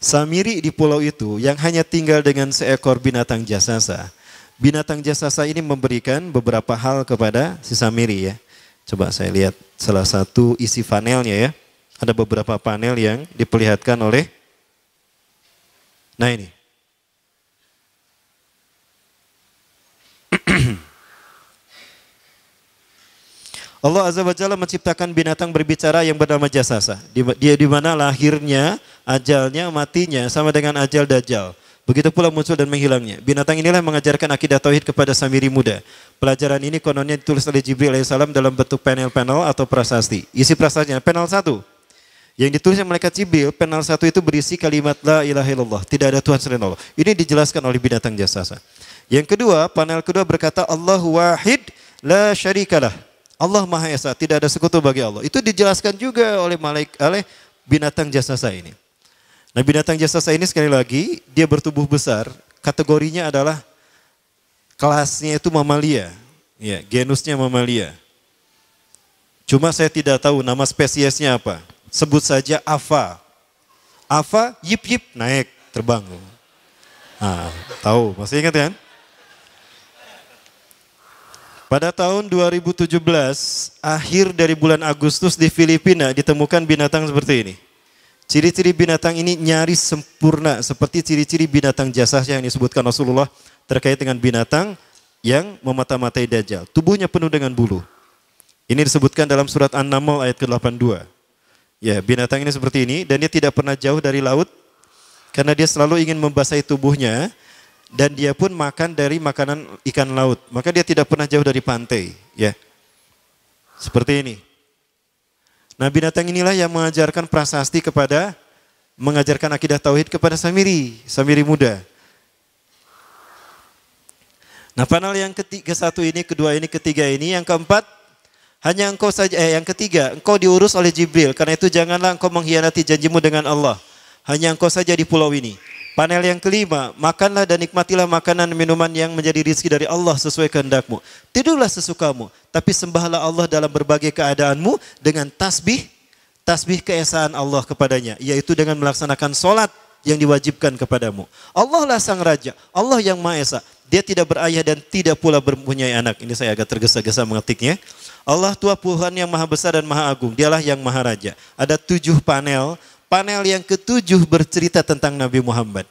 Samiri di pulau itu yang hanya tinggal dengan seekor binatang jasasa. Binatang jasasa ini memberikan beberapa hal kepada si Samiri ya. Coba saya lihat salah satu isi panelnya ya. Ada beberapa panel yang diperlihatkan oleh Nah ini. Allah Azza wa Jalla menciptakan binatang berbicara yang bernama jasasa. Dia di mana lahirnya, ajalnya, matinya sama dengan ajal dajjal. Begitu pula muncul dan menghilangnya. Binatang inilah yang mengajarkan akidah tauhid kepada Samiri muda. Pelajaran ini kononnya ditulis oleh Jibril alaihissalam dalam bentuk panel-panel atau prasasti. Isi prasastinya panel satu. Yang ditulis oleh malaikat Jibril, panel satu itu berisi kalimat la ilaha illallah, tidak ada Tuhan selain Allah. Ini dijelaskan oleh binatang jasasa. Yang kedua, panel kedua berkata Allah wahid la syarikalah. Allah Maha Esa, tidak ada sekutu bagi Allah. Itu dijelaskan juga oleh malaik oleh binatang jasasa ini. Nah, binatang jasasa ini sekali lagi dia bertubuh besar, kategorinya adalah kelasnya itu mamalia. Ya, genusnya mamalia. Cuma saya tidak tahu nama spesiesnya apa. Sebut saja Ava. Ava yip yip naik terbang. Ah, tahu, masih ingat kan? Pada tahun 2017, akhir dari bulan Agustus di Filipina ditemukan binatang seperti ini. Ciri-ciri binatang ini nyaris sempurna seperti ciri-ciri binatang jasa yang disebutkan Rasulullah terkait dengan binatang yang memata-matai Dajjal. Tubuhnya penuh dengan bulu. Ini disebutkan dalam surat An-Naml ayat ke-82. Ya, binatang ini seperti ini dan dia tidak pernah jauh dari laut karena dia selalu ingin membasahi tubuhnya dan dia pun makan dari makanan ikan laut. Maka dia tidak pernah jauh dari pantai, ya. Seperti ini. Nah, binatang inilah yang mengajarkan prasasti kepada mengajarkan akidah tauhid kepada Samiri, Samiri muda. Nah, panel yang ketiga satu ini, kedua ini, ketiga ini, yang keempat hanya engkau saja eh yang ketiga, engkau diurus oleh Jibril. Karena itu janganlah engkau mengkhianati janjimu dengan Allah. Hanya engkau saja di pulau ini. Panel yang kelima, makanlah dan nikmatilah makanan dan minuman yang menjadi rizki dari Allah sesuai kehendakmu. Tidurlah sesukamu, tapi sembahlah Allah dalam berbagai keadaanmu dengan tasbih, tasbih keesaan Allah kepadanya, yaitu dengan melaksanakan solat yang diwajibkan kepadamu. Allah lah sang raja, Allah yang maha esa. Dia tidak berayah dan tidak pula mempunyai anak. Ini saya agak tergesa-gesa mengetiknya. Allah tua Tuhan yang maha besar dan maha agung, dialah yang maha raja. Ada tujuh panel Panel yang ketujuh bercerita tentang Nabi Muhammad.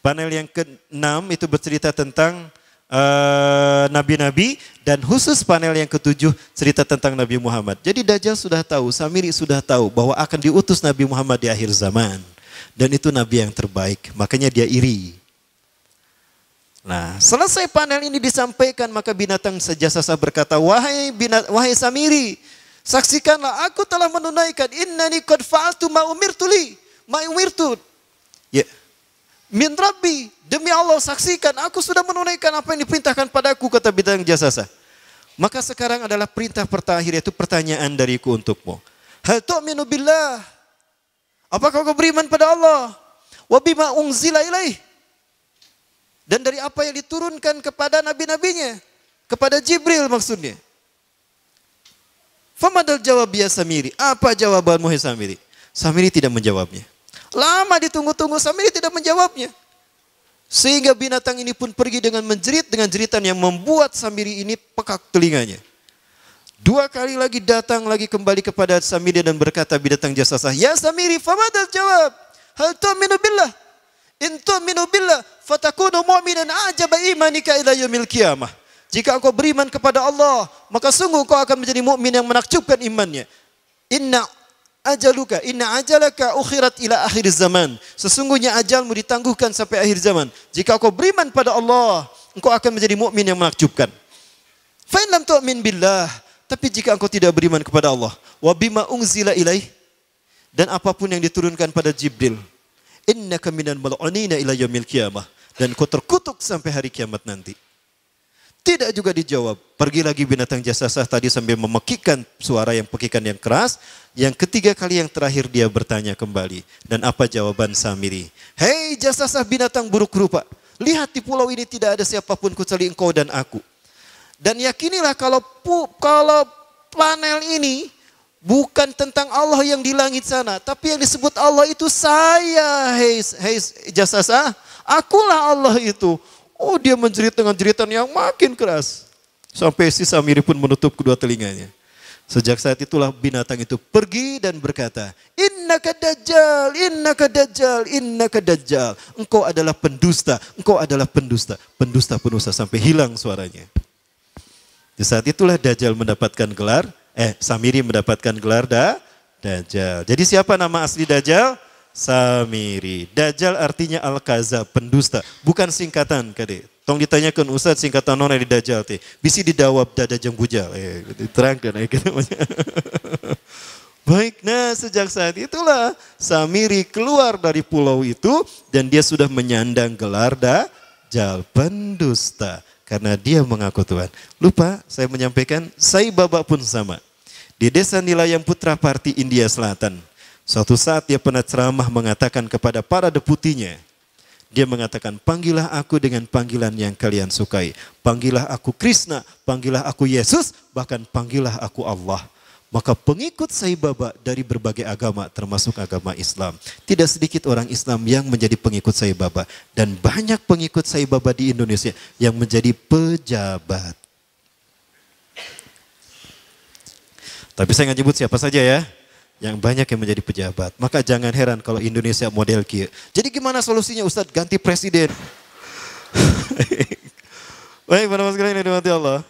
Panel yang keenam itu bercerita tentang eh, nabi-nabi uh, dan khusus panel yang ketujuh cerita tentang Nabi Muhammad. Jadi Dajjal sudah tahu, Samiri sudah tahu bahwa akan diutus Nabi Muhammad di akhir zaman. Dan itu nabi yang terbaik, makanya dia iri. Nah, selesai panel ini disampaikan maka binatang sejasa berkata, "Wahai binat, wahai Samiri, Saksikanlah aku telah menunaikan innani qad fa'altu ma umirtu li ma umirtu. Ya. Min Rabbi, demi Allah saksikan aku sudah menunaikan apa yang diperintahkan padaku kata bidang sah. Maka sekarang adalah perintah pertahir yaitu pertanyaan dariku untukmu. Hal tu'minu billah? Apakah kau beriman pada Allah? Wa bima unzila ilaih? Dan dari apa yang diturunkan kepada nabi-nabinya? Kepada Jibril maksudnya. Famadal jawab ya Samiri. Apa jawabanmu hai Samiri? Samiri tidak menjawabnya. Lama ditunggu-tunggu Samiri tidak menjawabnya. Sehingga binatang ini pun pergi dengan menjerit dengan jeritan yang membuat Samiri ini pekak telinganya. Dua kali lagi datang lagi kembali kepada Samiri dan berkata binatang jasa sah. Ya Samiri, famadal jawab. Hal tu'minu billah. In tu'minu billah fatakunu mu'minan ajaba imanika ila yawmil kiamah. Jika engkau beriman kepada Allah, maka sungguh engkau akan menjadi mukmin yang menakjubkan imannya. Inna ajaluka inna ajalaka ukhirat ila akhir zaman sesungguhnya ajalmu ditangguhkan sampai akhir zaman jika engkau beriman pada Allah engkau akan menjadi mukmin yang menakjubkan fa in lam tu'min billah tapi jika engkau tidak beriman kepada Allah wa bima unzila ilaih dan apapun yang diturunkan pada Jibril innaka minan mal'unina ila yaumil qiyamah dan kau terkutuk sampai hari kiamat nanti tidak juga dijawab. Pergi lagi binatang jasasah tadi sambil memekikan suara yang pekikan yang keras. Yang ketiga kali yang terakhir dia bertanya kembali. Dan apa jawaban Samiri? Hei jasasah binatang buruk rupa. Lihat di pulau ini tidak ada siapapun kecuali engkau dan aku. Dan yakinilah kalau pu, kalau panel ini bukan tentang Allah yang di langit sana, tapi yang disebut Allah itu saya, hei hei jasasa, akulah Allah itu. Oh dia menjerit dengan jeritan yang makin keras. Sampai si Samiri pun menutup kedua telinganya. Sejak saat itulah binatang itu pergi dan berkata, Inna kadajal, inna kadajal, inna kadajal. Engkau adalah pendusta, engkau adalah pendusta. Pendusta penusa sampai hilang suaranya. Di saat itulah Dajjal mendapatkan gelar, eh Samiri mendapatkan gelar da, Dajjal. Jadi siapa nama asli Dajjal? Samiri. Dajjal artinya Al-Kaza, pendusta. Bukan singkatan, kade. Tong ditanyakan Ustaz singkatan nona di Dajjal teh. Bisi didawab dada jeung Eh, diterangkan eh, gitu. Baik, nah sejak saat itulah Samiri keluar dari pulau itu dan dia sudah menyandang gelar Dajjal pendusta karena dia mengaku Tuhan. Lupa saya menyampaikan, saya babak pun sama. Di desa yang Putra Parti India Selatan, Suatu saat dia pernah ceramah mengatakan kepada para deputinya, dia mengatakan, "Panggillah aku dengan panggilan yang kalian sukai. Panggillah aku Krishna, panggillah aku Yesus, bahkan panggillah aku Allah." Maka pengikut Sai Baba dari berbagai agama termasuk agama Islam. Tidak sedikit orang Islam yang menjadi pengikut Sai Baba dan banyak pengikut Sai Baba di Indonesia yang menjadi pejabat. Tapi saya nggak nyebut siapa saja ya yang banyak yang menjadi pejabat. Maka jangan heran kalau Indonesia model kia. Jadi gimana solusinya Ustadz ganti presiden? Baik, para mas sekalian yang Allah.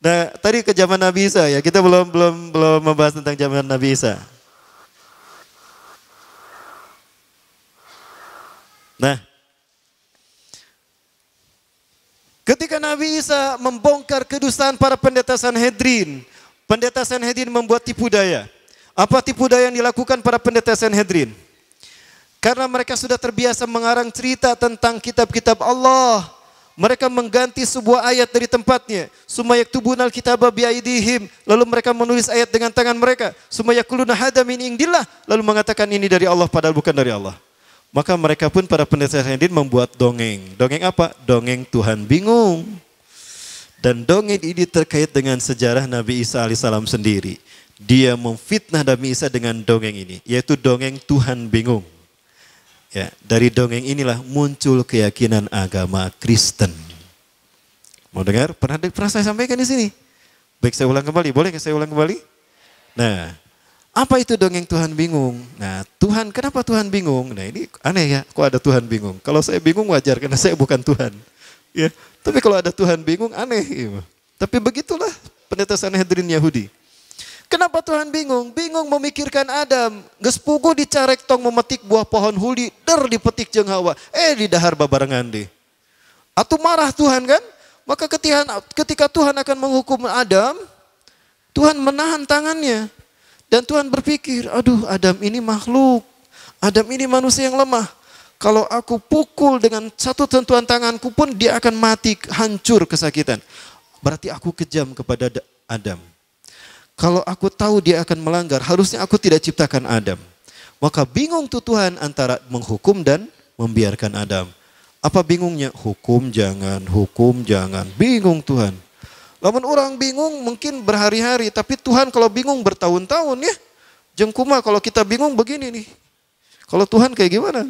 Nah, tadi ke zaman Nabi Isa ya. Kita belum belum belum membahas tentang zaman Nabi Isa. Nah, ketika Nabi Isa membongkar kedustaan para pendeta Sanhedrin, pendeta Sanhedrin membuat tipu daya. Apa tipu daya yang dilakukan para pendeta Sanhedrin? Karena mereka sudah terbiasa mengarang cerita tentang kitab-kitab Allah. Mereka mengganti sebuah ayat dari tempatnya. Sumayak tubunal alkitab biaidihim. Lalu mereka menulis ayat dengan tangan mereka. Sumayak kuluna hadam ini ingdillah. Lalu mengatakan ini dari Allah padahal bukan dari Allah. Maka mereka pun para pendeta Sanhedrin membuat dongeng. Dongeng apa? Dongeng Tuhan bingung. Dan dongeng ini terkait dengan sejarah Nabi Isa alaihissalam sendiri dia memfitnah Nabi Isa dengan dongeng ini, yaitu dongeng Tuhan bingung. Ya, dari dongeng inilah muncul keyakinan agama Kristen. Mau dengar? Pernah pernah saya sampaikan di sini? Baik, saya ulang kembali. Boleh saya ulang kembali? Nah, apa itu dongeng Tuhan bingung? Nah, Tuhan, kenapa Tuhan bingung? Nah, ini aneh ya, kok ada Tuhan bingung? Kalau saya bingung wajar, karena saya bukan Tuhan. Ya, tapi kalau ada Tuhan bingung, aneh. Tapi begitulah pendeta Sanhedrin Yahudi. Kenapa Tuhan bingung? Bingung memikirkan Adam. Gespugu dicarek tong memetik buah pohon huli, der dipetik jeng hawa. Eh di dahar babarengan deh. Atau marah Tuhan kan? Maka ketika Tuhan akan menghukum Adam, Tuhan menahan tangannya. Dan Tuhan berpikir, aduh Adam ini makhluk. Adam ini manusia yang lemah. Kalau aku pukul dengan satu tentuan tanganku pun dia akan mati, hancur kesakitan. Berarti aku kejam kepada Adam. Kalau aku tahu dia akan melanggar, harusnya aku tidak ciptakan Adam. Maka bingung tuh Tuhan antara menghukum dan membiarkan Adam. Apa bingungnya? Hukum jangan, hukum jangan. Bingung Tuhan. Lamun orang bingung mungkin berhari-hari, tapi Tuhan kalau bingung bertahun-tahun ya. Jengkuma kalau kita bingung begini nih. Kalau Tuhan kayak gimana?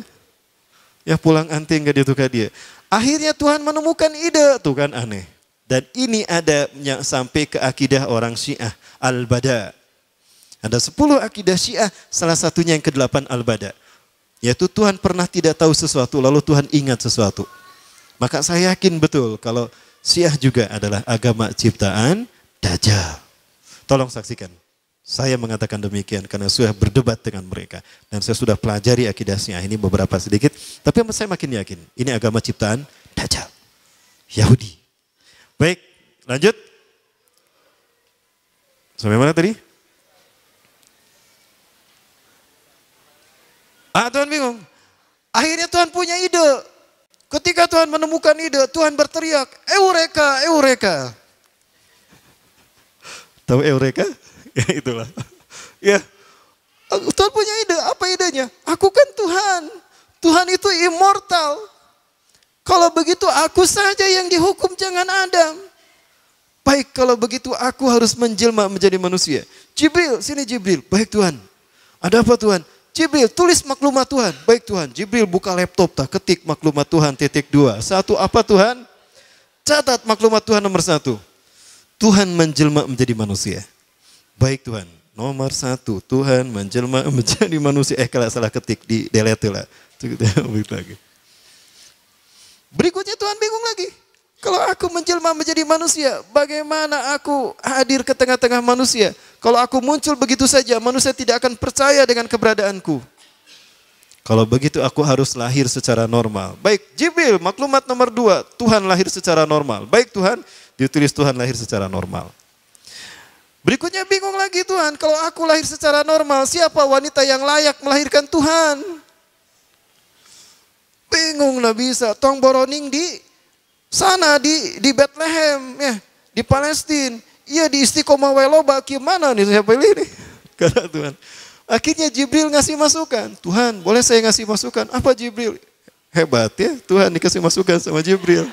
Ya pulang anting gak dia tuh dia. Akhirnya Tuhan menemukan ide, tuh kan aneh. Dan ini yang sampai ke akidah orang Syiah, Al-Bada. Ada sepuluh akidah Syiah, salah satunya yang kedelapan 8 Al-Bada. Yaitu Tuhan pernah tidak tahu sesuatu, lalu Tuhan ingat sesuatu. Maka saya yakin betul kalau Syiah juga adalah agama ciptaan Dajjal. Tolong saksikan. Saya mengatakan demikian karena sudah berdebat dengan mereka. Dan saya sudah pelajari akidah Syiah ini beberapa sedikit. Tapi saya makin yakin, ini agama ciptaan Dajjal. Yahudi. Baik, lanjut. Sampai mana tadi? Ah, Tuhan bingung. Akhirnya Tuhan punya ide. Ketika Tuhan menemukan ide, Tuhan berteriak, Eureka, Eureka. Tahu Eureka? Ya itulah. ya, Tuhan punya ide, apa idenya? Aku kan Tuhan. Tuhan itu immortal. Kalau begitu aku saja yang dihukum, jangan Adam. Baik, kalau begitu aku harus menjelma menjadi manusia. Jibril, sini Jibril. Baik Tuhan. Ada apa Tuhan? Jibril, tulis maklumat Tuhan. Baik Tuhan. Jibril buka laptop, tak ketik maklumat Tuhan titik dua. Satu apa Tuhan? Catat maklumat Tuhan nomor satu. Tuhan menjelma menjadi manusia. Baik Tuhan. Nomor satu, Tuhan menjelma menjadi manusia. Eh, kalau salah ketik, di delete lah. Tuh, lagi. Berikutnya Tuhan bingung lagi. Kalau aku menjelma menjadi manusia, bagaimana aku hadir ke tengah-tengah manusia? Kalau aku muncul begitu saja, manusia tidak akan percaya dengan keberadaanku. Kalau begitu aku harus lahir secara normal. Baik, Jibril, maklumat nomor dua, Tuhan lahir secara normal. Baik Tuhan, ditulis Tuhan lahir secara normal. Berikutnya bingung lagi Tuhan, kalau aku lahir secara normal, siapa wanita yang layak melahirkan Tuhan? Bingung nggak bisa. Tong boroning di sana di di Bethlehem ya, di Palestina. Iya di istiqomah weloba gimana nih saya pilih ini? Kata Tuhan. Akhirnya Jibril ngasih masukan. Tuhan, boleh saya ngasih masukan? Apa Jibril? Hebat ya, Tuhan dikasih masukan sama Jibril.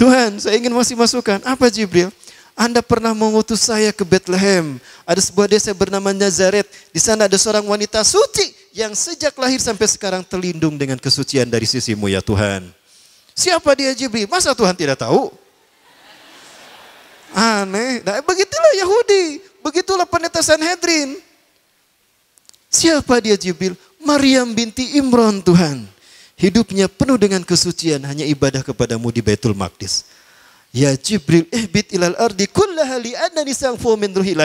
Tuhan, saya ingin masih masukan. Apa Jibril? Anda pernah mengutus saya ke Bethlehem. Ada sebuah desa bernama Nazaret. Di sana ada seorang wanita suci yang sejak lahir sampai sekarang terlindung dengan kesucian dari sisimu ya Tuhan. Siapa dia Jibril? Masa Tuhan tidak tahu? Aneh. Nah, begitulah Yahudi. Begitulah pendeta Sanhedrin. Siapa dia Jibril? Maryam binti Imron Tuhan. Hidupnya penuh dengan kesucian. Hanya ibadah kepadamu di Baitul Maqdis. Ya Jibril, eh bit ilal ardi kullaha li'annani sangfu min ruhi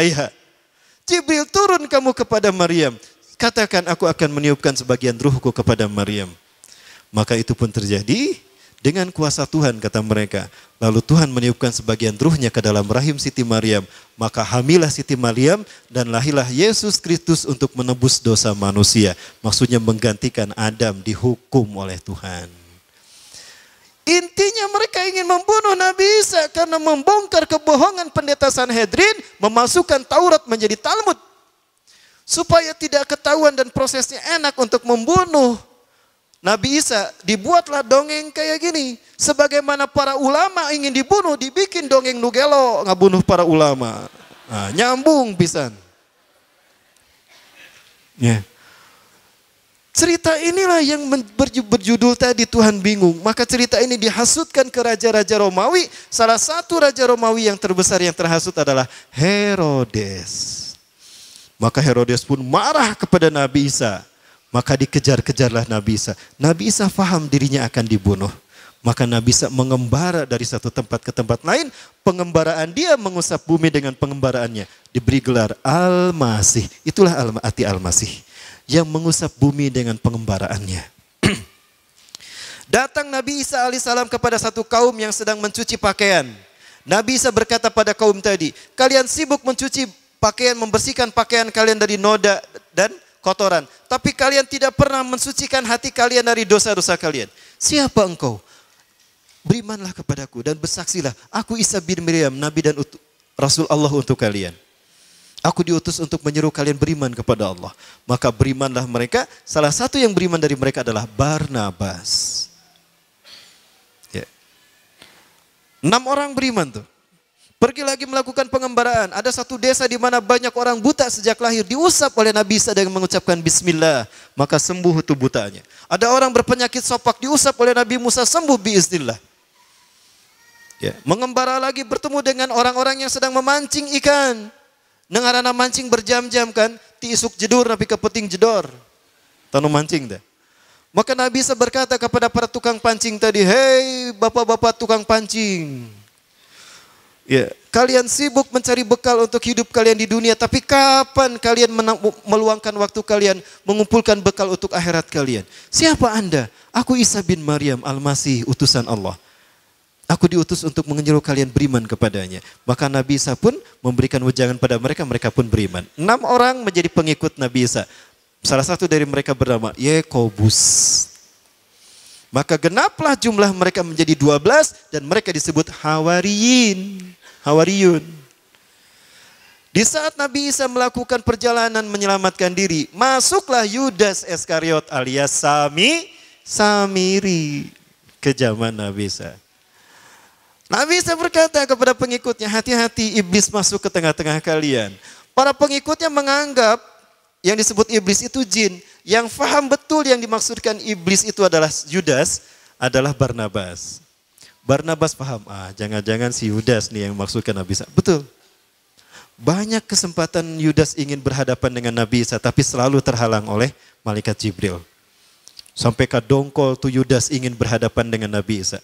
Jibril turun kamu kepada Maryam. Katakan aku akan meniupkan sebagian ruhku kepada Maryam. Maka itu pun terjadi dengan kuasa Tuhan kata mereka. Lalu Tuhan meniupkan sebagian ruhnya ke dalam rahim Siti Maryam. Maka hamilah Siti Maryam dan lahilah Yesus Kristus untuk menebus dosa manusia. Maksudnya menggantikan Adam dihukum oleh Tuhan. Intinya mereka ingin membunuh Nabi Isa karena membongkar kebohongan pendeta Sanhedrin, memasukkan Taurat menjadi Talmud supaya tidak ketahuan dan prosesnya enak untuk membunuh Nabi Isa, dibuatlah dongeng kayak gini. Sebagaimana para ulama ingin dibunuh, dibikin dongeng nugelo ngabunuh para ulama. Nah, nyambung pisan. Yeah. Cerita inilah yang berjudul tadi Tuhan bingung. Maka cerita ini dihasutkan ke raja-raja Romawi. Salah satu raja Romawi yang terbesar yang terhasut adalah Herodes. Maka Herodes pun marah kepada Nabi Isa. Maka dikejar-kejarlah Nabi Isa. Nabi Isa faham dirinya akan dibunuh. Maka Nabi Isa mengembara dari satu tempat ke tempat lain. Pengembaraan dia mengusap bumi dengan pengembaraannya. Diberi gelar Al-Masih. Itulah al ati Al-Masih. Yang mengusap bumi dengan pengembaraannya. Datang Nabi Isa alaihissalam kepada satu kaum yang sedang mencuci pakaian. Nabi Isa berkata pada kaum tadi, kalian sibuk mencuci pakaian, membersihkan pakaian kalian dari noda dan kotoran. Tapi kalian tidak pernah mensucikan hati kalian dari dosa-dosa kalian. Siapa engkau? Berimanlah kepadaku dan bersaksilah. Aku Isa bin Miriam, Nabi dan Rasul Allah untuk kalian. Aku diutus untuk menyeru kalian beriman kepada Allah. Maka berimanlah mereka. Salah satu yang beriman dari mereka adalah Barnabas. Ya. Enam orang beriman tuh. Pergi lagi melakukan pengembaraan. Ada satu desa di mana banyak orang buta sejak lahir diusap oleh Nabi Isa dengan mengucapkan bismillah, maka sembuh itu butanya. Ada orang berpenyakit sopak diusap oleh Nabi Musa sembuh biiznillah. Ya, mengembara lagi bertemu dengan orang-orang yang sedang memancing ikan. dengar anak mancing berjam-jam kan, tiisuk jedur tapi kepeting jedor. Tanu mancing dah. Maka Nabi Isa berkata kepada para tukang pancing tadi, "Hei, bapak-bapak tukang pancing, Ya, kalian sibuk mencari bekal untuk hidup kalian di dunia, tapi kapan kalian meluangkan waktu kalian mengumpulkan bekal untuk akhirat kalian? Siapa Anda? Aku Isa bin Maryam Al-Masih, utusan Allah. Aku diutus untuk menyeru kalian beriman kepadanya. Maka Nabi Isa pun memberikan wejangan pada mereka, mereka pun beriman. Enam orang menjadi pengikut Nabi Isa. Salah satu dari mereka bernama Yekobus. Maka genaplah jumlah mereka menjadi dua belas dan mereka disebut Hawariyin. Hawariyun. Di saat Nabi Isa melakukan perjalanan menyelamatkan diri, masuklah Yudas Eskariot alias Sami Samiri ke zaman Nabi Isa. Nabi Isa berkata kepada pengikutnya, hati-hati iblis masuk ke tengah-tengah kalian. Para pengikutnya menganggap yang disebut iblis itu jin. Yang faham betul yang dimaksudkan iblis itu adalah Judas adalah Barnabas. Barnabas paham, ah jangan-jangan si Yudas nih yang maksudkan Nabi Isa. Betul. Banyak kesempatan Yudas ingin berhadapan dengan Nabi Isa, tapi selalu terhalang oleh Malaikat Jibril. Sampai ke dongkol tuh Yudas ingin berhadapan dengan Nabi Isa.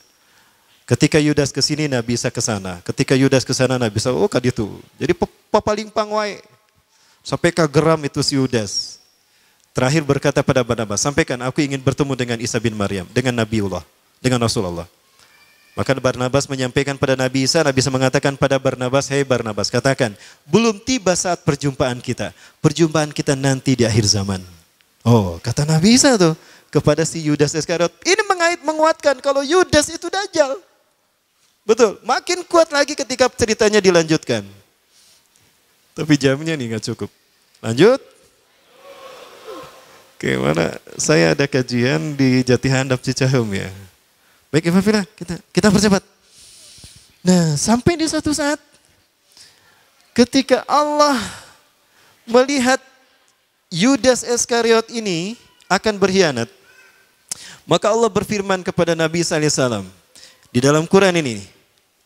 Ketika Yudas ke sini, Nabi Isa ke sana. Ketika Yudas ke sana, Nabi Isa, oh kaditu. Jadi paling pangwai. Sampai kageram itu si Yudas. Terakhir berkata pada Barnabas, sampaikan aku ingin bertemu dengan Isa bin Maryam, dengan Nabi Allah, dengan Rasulullah. Maka Barnabas menyampaikan pada Nabi Isa, Nabi Isa mengatakan pada Barnabas, hei Barnabas, katakan, belum tiba saat perjumpaan kita. Perjumpaan kita nanti di akhir zaman. Oh, kata Nabi Isa tuh kepada si Yudas Iskariot. Ini mengait menguatkan kalau Yudas itu dajjal. Betul, makin kuat lagi ketika ceritanya dilanjutkan. Tapi jamnya nih nggak cukup. Lanjut. Oke, mana saya ada kajian di Jati Handap Cicahum ya. Baik, Ibu Fira, kita kita percepat. Nah, sampai di suatu saat ketika Allah melihat Yudas Iskariot ini akan berkhianat, maka Allah berfirman kepada Nabi Sallallahu Alaihi Wasallam di dalam Quran ini.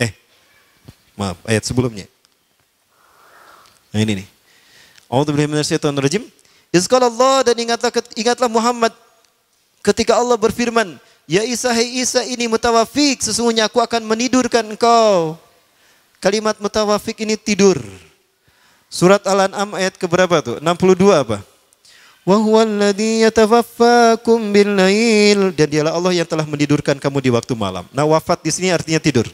Eh, maaf, ayat sebelumnya. Nah ini nih. syaitan rajim. Izkal Allah dan ingatlah, ingatlah Muhammad ketika Allah berfirman, Ya Isa, hai Isa ini mutawafik, sesungguhnya aku akan menidurkan engkau. Kalimat mutawafik ini tidur. Surat Al-An'am ayat keberapa tuh? 62 apa? Wa huwallazi yatawaffakum bil Dan dialah Allah yang telah menidurkan kamu di waktu malam. Nah, wafat di sini artinya tidur.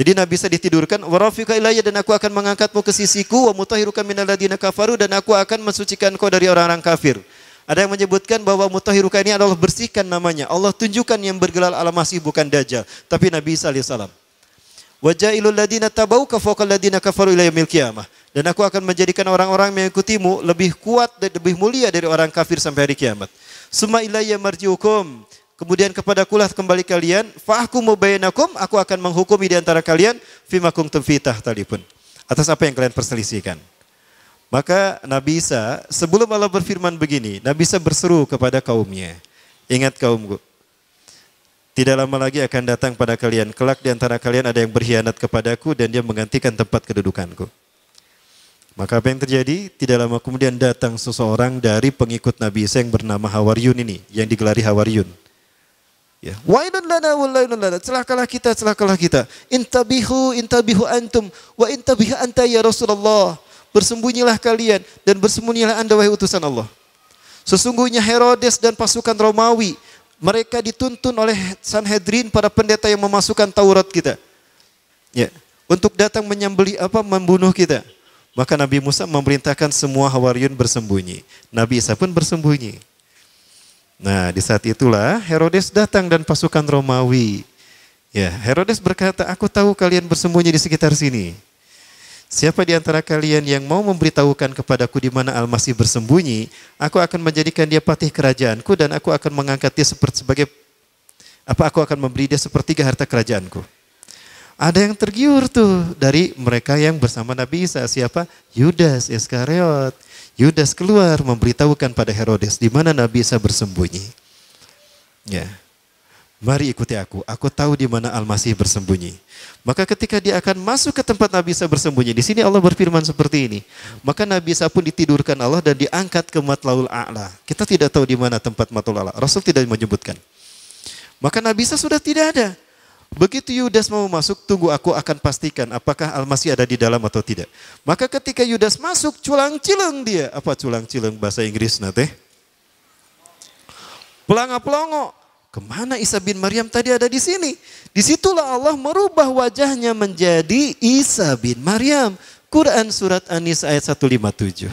Jadi Nabi bisa ditidurkan, Warafika ilayya dan aku akan mengangkatmu ke sisiku wa mutahhiruka minalladzina kafaru dan aku akan mensucikan kau dari orang-orang kafir. Ada yang menyebutkan bahwa mutahhiruka ini adalah bersihkan namanya. Allah tunjukkan yang bergelar al-masih bukan dajjal, tapi Nabi sallallahu alaihi wasallam. Wa ja'ilul ladina tabauka fawqa ladina kafaru ila yaumil qiyamah. Dan aku akan menjadikan orang-orang yang mengikutimu lebih kuat dan lebih mulia dari orang kafir sampai hari kiamat. Suma ilayya marjiukum Kemudian kepada kulah kembali kalian, fa'aku bainakum, aku akan menghukumi di antara kalian fimakum tumfitah talipun. Atas apa yang kalian perselisihkan. Maka Nabi Isa sebelum Allah berfirman begini, Nabi Isa berseru kepada kaumnya. Ingat kaumku, tidak lama lagi akan datang pada kalian. Kelak di antara kalian ada yang berkhianat kepadaku dan dia menggantikan tempat kedudukanku. Maka apa yang terjadi? Tidak lama kemudian datang seseorang dari pengikut Nabi Isa yang bernama Hawaryun ini, yang digelari Hawaryun. Ya. Wailun lana wailun lana. Celakalah kita, celakalah kita. Intabihu, intabihu antum. Wa intabihu anta ya Rasulullah. Bersembunyilah kalian dan bersembunyilah anda wahai utusan Allah. Sesungguhnya Herodes dan pasukan Romawi, mereka dituntun oleh Sanhedrin para pendeta yang memasukkan Taurat kita. Ya, untuk datang menyembeli apa membunuh kita. Maka Nabi Musa memerintahkan semua Hawariun bersembunyi. Nabi Isa pun bersembunyi. Nah, di saat itulah Herodes datang dan pasukan Romawi. Ya, Herodes berkata, "Aku tahu kalian bersembunyi di sekitar sini. Siapa di antara kalian yang mau memberitahukan kepadaku di mana Al-Masih bersembunyi, aku akan menjadikan dia patih kerajaanku dan aku akan mengangkat dia seperti sebagai apa aku akan memberi dia sepertiga harta kerajaanku." Ada yang tergiur tuh dari mereka yang bersama Nabi Isa, siapa? Yudas Iskariot. Yudas keluar memberitahukan pada Herodes di mana Nabi Isa bersembunyi. Ya. Mari ikuti aku, aku tahu di mana Al-Masih bersembunyi. Maka ketika dia akan masuk ke tempat Nabi Isa bersembunyi, di sini Allah berfirman seperti ini. Maka Nabi Isa pun ditidurkan Allah dan diangkat ke Matlaul A'la. Kita tidak tahu di mana tempat Matlaul A'la. Rasul tidak menyebutkan. Maka Nabi Isa sudah tidak ada. Begitu Yudas mau masuk, tunggu aku akan pastikan apakah Al-Masih ada di dalam atau tidak. Maka ketika Yudas masuk, culang cileng dia. Apa culang cileng bahasa Inggris nanti? Pelanga pelongo. Kemana Isa bin Maryam tadi ada di sini? Disitulah Allah merubah wajahnya menjadi Isa bin Maryam. Quran surat An-Nisa ayat 157.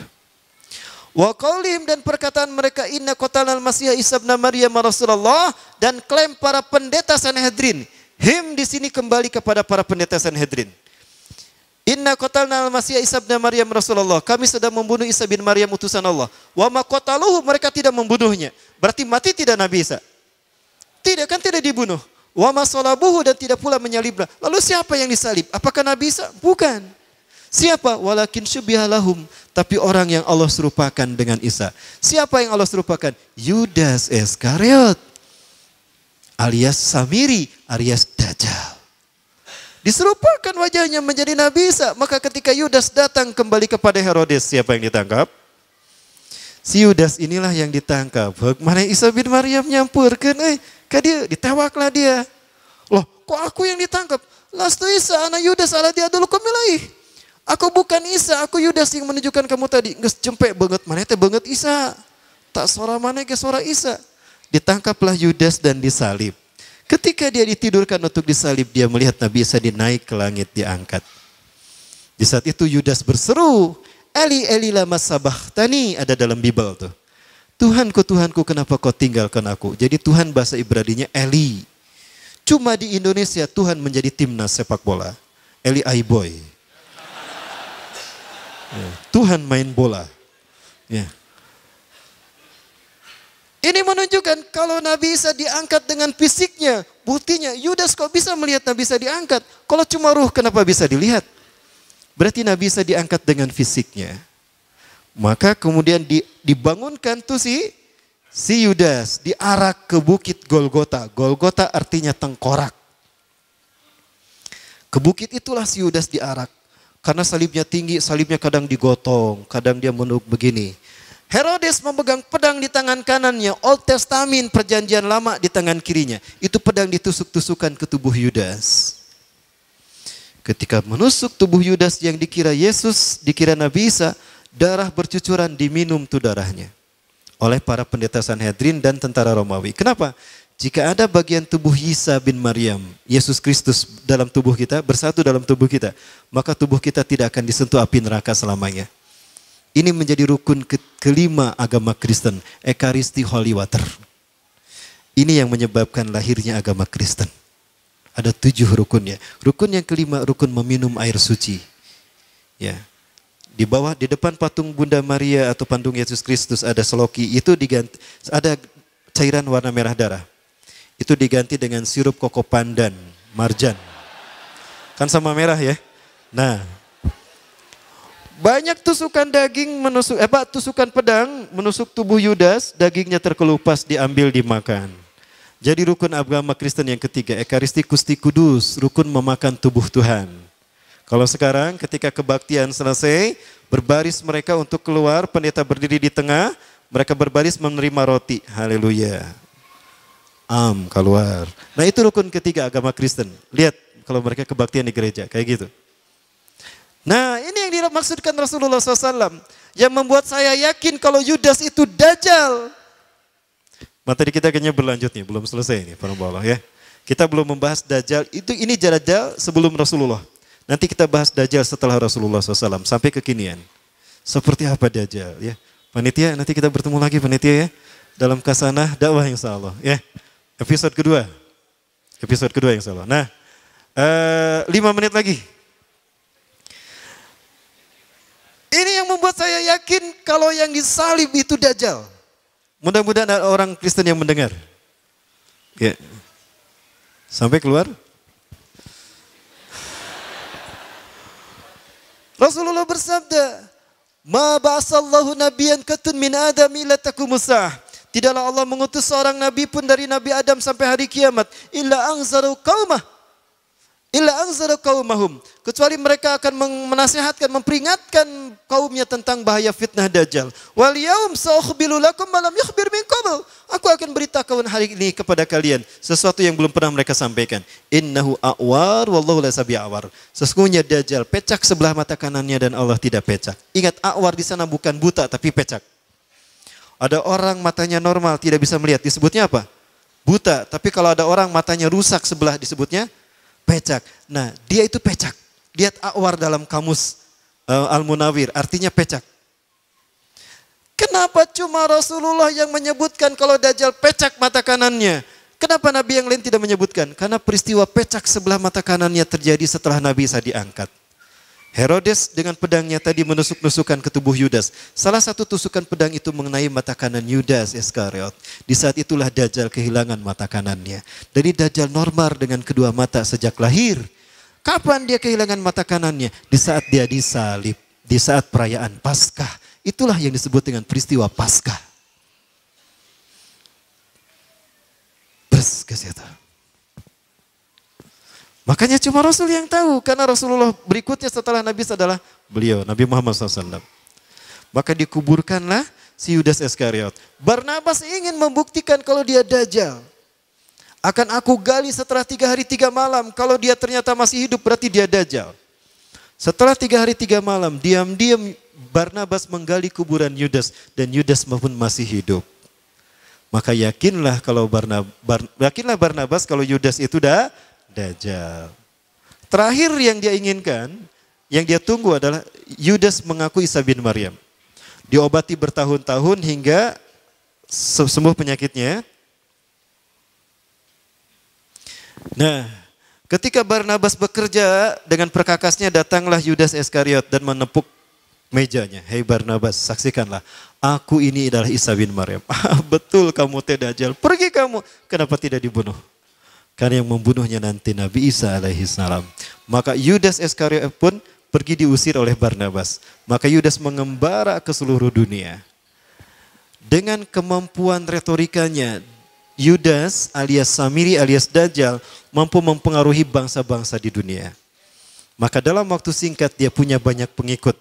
Wa qawlihim dan perkataan mereka inna al masih Isa bin Maryam Rasulullah dan klaim para pendeta Sanhedrin Him di sini kembali kepada para pendeta Sanhedrin. Inna qatalna al-Masih Isa bin Maryam Rasulullah. Kami sudah membunuh Isa bin Maryam utusan Allah. Wa ma qataluhu mereka tidak membunuhnya. Berarti mati tidak Nabi Isa? Tidak kan tidak dibunuh. Wa ma salabuhu dan tidak pula menyalibnya. Lalu siapa yang disalib? Apakah Nabi Isa? Bukan. Siapa? Walakin syubihalahum. Tapi orang yang Allah serupakan dengan Isa. Siapa yang Allah serupakan? Yudas Iskariot alias Samiri alias Dajjal. Diserupakan wajahnya menjadi Nabi Isa. Maka ketika Yudas datang kembali kepada Herodes, siapa yang ditangkap? Si Yudas inilah yang ditangkap. Bagaimana Isa bin Maryam nyampurkan, eh, kan dia ditewaklah dia. Loh, kok aku yang ditangkap? Lastu Isa, anak Yudas, ala dia dulu kemilai. Aku bukan Isa, aku Yudas yang menunjukkan kamu tadi. Nges banget, mana teh banget Isa. Tak suara mana ke suara Isa ditangkaplah Yudas dan disalib. Ketika dia ditidurkan untuk disalib, dia melihat Nabi Isa dinaik ke langit diangkat. Di saat itu Yudas berseru, Eli Eli lama sabachthani, ada dalam Bible tuh. Tuhan ku, kenapa kau tinggalkan aku? Jadi Tuhan bahasa Ibradinya Eli. Cuma di Indonesia Tuhan menjadi timnas sepak bola. Eli Aiboy. Ya, Tuhan main bola. Ya. Ini menunjukkan kalau Nabi Isa diangkat dengan fisiknya, buktinya Yudas kok bisa melihat Nabi Isa diangkat? Kalau cuma ruh kenapa bisa dilihat? Berarti Nabi Isa diangkat dengan fisiknya. Maka kemudian dibangunkan tuh si si Yudas diarak ke bukit Golgota. Golgota artinya tengkorak. Ke bukit itulah si Yudas diarak. Karena salibnya tinggi, salibnya kadang digotong, kadang dia menuk begini. Herodes memegang pedang di tangan kanannya, Old Testament perjanjian lama di tangan kirinya. Itu pedang ditusuk-tusukan ke tubuh Yudas. Ketika menusuk tubuh Yudas yang dikira Yesus, dikira Nabi Isa, darah bercucuran diminum tuh darahnya oleh para pendeta Sanhedrin dan tentara Romawi. Kenapa? Jika ada bagian tubuh Isa bin Maryam, Yesus Kristus dalam tubuh kita, bersatu dalam tubuh kita, maka tubuh kita tidak akan disentuh api neraka selamanya. Ini menjadi rukun ke kelima agama Kristen, Ekaristi Holy Water. Ini yang menyebabkan lahirnya agama Kristen. Ada tujuh rukunnya. Rukun yang kelima, rukun meminum air suci. Ya, di bawah di depan patung Bunda Maria atau patung Yesus Kristus ada seloki itu diganti ada cairan warna merah darah itu diganti dengan sirup koko pandan marjan kan sama merah ya nah banyak tusukan daging menusuk, eh, tusukan pedang menusuk tubuh Yudas, dagingnya terkelupas diambil dimakan. Jadi rukun agama Kristen yang ketiga, Ekaristi Kusti Kudus, rukun memakan tubuh Tuhan. Kalau sekarang ketika kebaktian selesai, berbaris mereka untuk keluar, pendeta berdiri di tengah, mereka berbaris menerima roti. Haleluya. Am keluar. Nah itu rukun ketiga agama Kristen. Lihat kalau mereka kebaktian di gereja, kayak gitu. Nah ini yang dimaksudkan Rasulullah SAW. Yang membuat saya yakin kalau Yudas itu dajjal. Materi kita kayaknya berlanjut nih, belum selesai ini, para Allah ya. Kita belum membahas dajjal, itu ini dajjal sebelum Rasulullah. Nanti kita bahas dajjal setelah Rasulullah SAW sampai kekinian. Seperti apa dajjal ya. Panitia nanti kita bertemu lagi panitia ya. Dalam kasanah dakwah yang Allah ya. Episode kedua. Episode kedua yang Allah. Nah, uh, lima menit lagi. Ini yang membuat saya yakin kalau yang disalib itu dajjal. Mudah-mudahan ada orang Kristen yang mendengar. Ya. Sampai keluar. Rasulullah bersabda, "Ma ba'asallahu nabiyan katun min adam illa takumusah." Tidaklah Allah mengutus seorang nabi pun dari nabi Adam sampai hari kiamat, illa angzaru qaumah Illa anzara qaumahum. Kecuali mereka akan menasehatkan, memperingatkan kaumnya tentang bahaya fitnah dajjal. Wal yaum sa'ukhbilu lakum malam yukhbir min qabl. Aku akan beritakan hari ini kepada kalian sesuatu yang belum pernah mereka sampaikan. Innahu a'war wallahu la sabi awar. Sesungguhnya dajjal pecak sebelah mata kanannya dan Allah tidak pecak. Ingat awar di sana bukan buta tapi pecak. Ada orang matanya normal tidak bisa melihat disebutnya apa? Buta. Tapi kalau ada orang matanya rusak sebelah disebutnya Pecak. Nah, dia itu pecak. lihat awar dalam kamus uh, Al-Munawir, artinya pecak. Kenapa cuma Rasulullah yang menyebutkan kalau Dajjal pecak mata kanannya? Kenapa Nabi yang lain tidak menyebutkan? Karena peristiwa pecak sebelah mata kanannya terjadi setelah Nabi Isa diangkat. Herodes dengan pedangnya tadi menusuk-nusukan ke tubuh Yudas. Salah satu tusukan pedang itu mengenai mata kanan Yudas Iskariot. Di saat itulah Dajjal kehilangan mata kanannya. Dari Dajjal normal dengan kedua mata sejak lahir. Kapan dia kehilangan mata kanannya? Di saat dia disalib, di saat perayaan Paskah. Itulah yang disebut dengan peristiwa Paskah. Terus Makanya cuma Rasul yang tahu, karena Rasulullah berikutnya setelah Nabi adalah beliau, Nabi Muhammad SAW. Maka dikuburkanlah si Yudas Iskariot. Barnabas ingin membuktikan kalau dia dajjal. Akan aku gali setelah tiga hari tiga malam, kalau dia ternyata masih hidup berarti dia dajjal. Setelah tiga hari tiga malam, diam-diam Barnabas menggali kuburan Yudas dan Yudas maupun masih hidup. Maka yakinlah kalau Barnabas, yakinlah Barnabas kalau Yudas itu dah Dajjal. Terakhir yang dia inginkan, yang dia tunggu adalah Yudas mengaku Isa bin Maryam. Diobati bertahun-tahun hingga sembuh penyakitnya. Nah, ketika Barnabas bekerja dengan perkakasnya datanglah Yudas Iskariot dan menepuk mejanya. Hei Barnabas, saksikanlah. Aku ini adalah Isa bin Maryam. Ah, betul kamu teh dajjal. Pergi kamu. Kenapa tidak dibunuh? karena yang membunuhnya nanti Nabi Isa alaihi salam. Maka Yudas Iskariot pun pergi diusir oleh Barnabas. Maka Yudas mengembara ke seluruh dunia. Dengan kemampuan retorikanya, Yudas alias Samiri alias Dajjal mampu mempengaruhi bangsa-bangsa di dunia. Maka dalam waktu singkat dia punya banyak pengikut.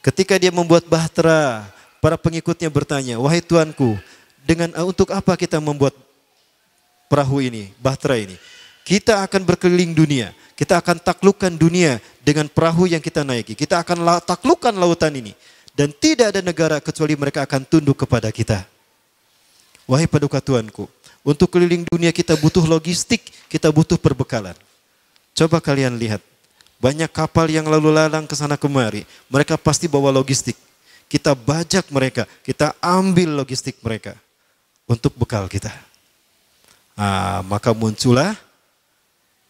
Ketika dia membuat bahtera, para pengikutnya bertanya, "Wahai Tuanku, dengan untuk apa kita membuat perahu ini, bahtera ini. Kita akan berkeliling dunia. Kita akan taklukkan dunia dengan perahu yang kita naiki. Kita akan taklukkan lautan ini. Dan tidak ada negara kecuali mereka akan tunduk kepada kita. Wahai paduka Tuanku, untuk keliling dunia kita butuh logistik, kita butuh perbekalan. Coba kalian lihat, banyak kapal yang lalu lalang ke sana kemari. Mereka pasti bawa logistik. Kita bajak mereka, kita ambil logistik mereka untuk bekal kita. Nah, maka muncullah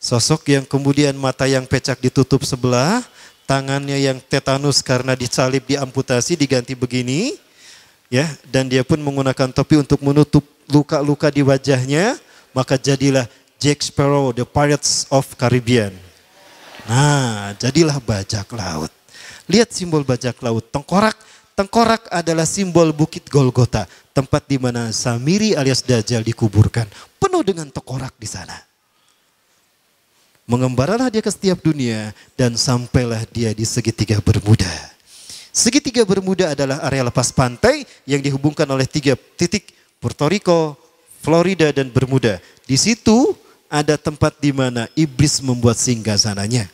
sosok yang kemudian mata yang pecah ditutup sebelah, tangannya yang tetanus karena dicalip diamputasi diganti begini, ya, dan dia pun menggunakan topi untuk menutup luka-luka di wajahnya, maka jadilah Jack Sparrow, The Pirates of Caribbean. Nah, jadilah bajak laut. Lihat simbol bajak laut, tengkorak Tengkorak adalah simbol Bukit Golgota, tempat di mana Samiri alias Dajjal dikuburkan penuh dengan tekorak di sana. Mengembaralah dia ke setiap dunia dan sampailah dia di segitiga bermuda. Segitiga bermuda adalah area lepas pantai yang dihubungkan oleh tiga titik Puerto Rico, Florida, dan Bermuda. Di situ ada tempat di mana iblis membuat singgah singgasananya.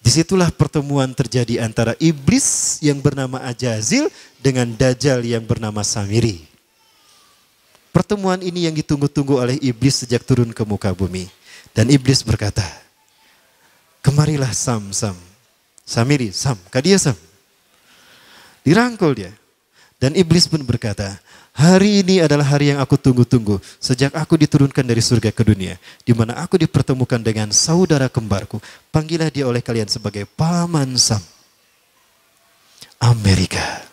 Disitulah pertemuan terjadi antara iblis yang bernama Ajazil dengan Dajjal yang bernama Samiri. Pertemuan ini yang ditunggu-tunggu oleh iblis sejak turun ke muka bumi. Dan iblis berkata, kemarilah Sam, Sam. Samiri, Sam, kadia Sam. Dirangkul dia. Dan iblis pun berkata, hari ini adalah hari yang aku tunggu-tunggu sejak aku diturunkan dari surga ke dunia, di mana aku dipertemukan dengan saudara kembarku. panggilah dia oleh kalian sebagai paman Sam. Amerika.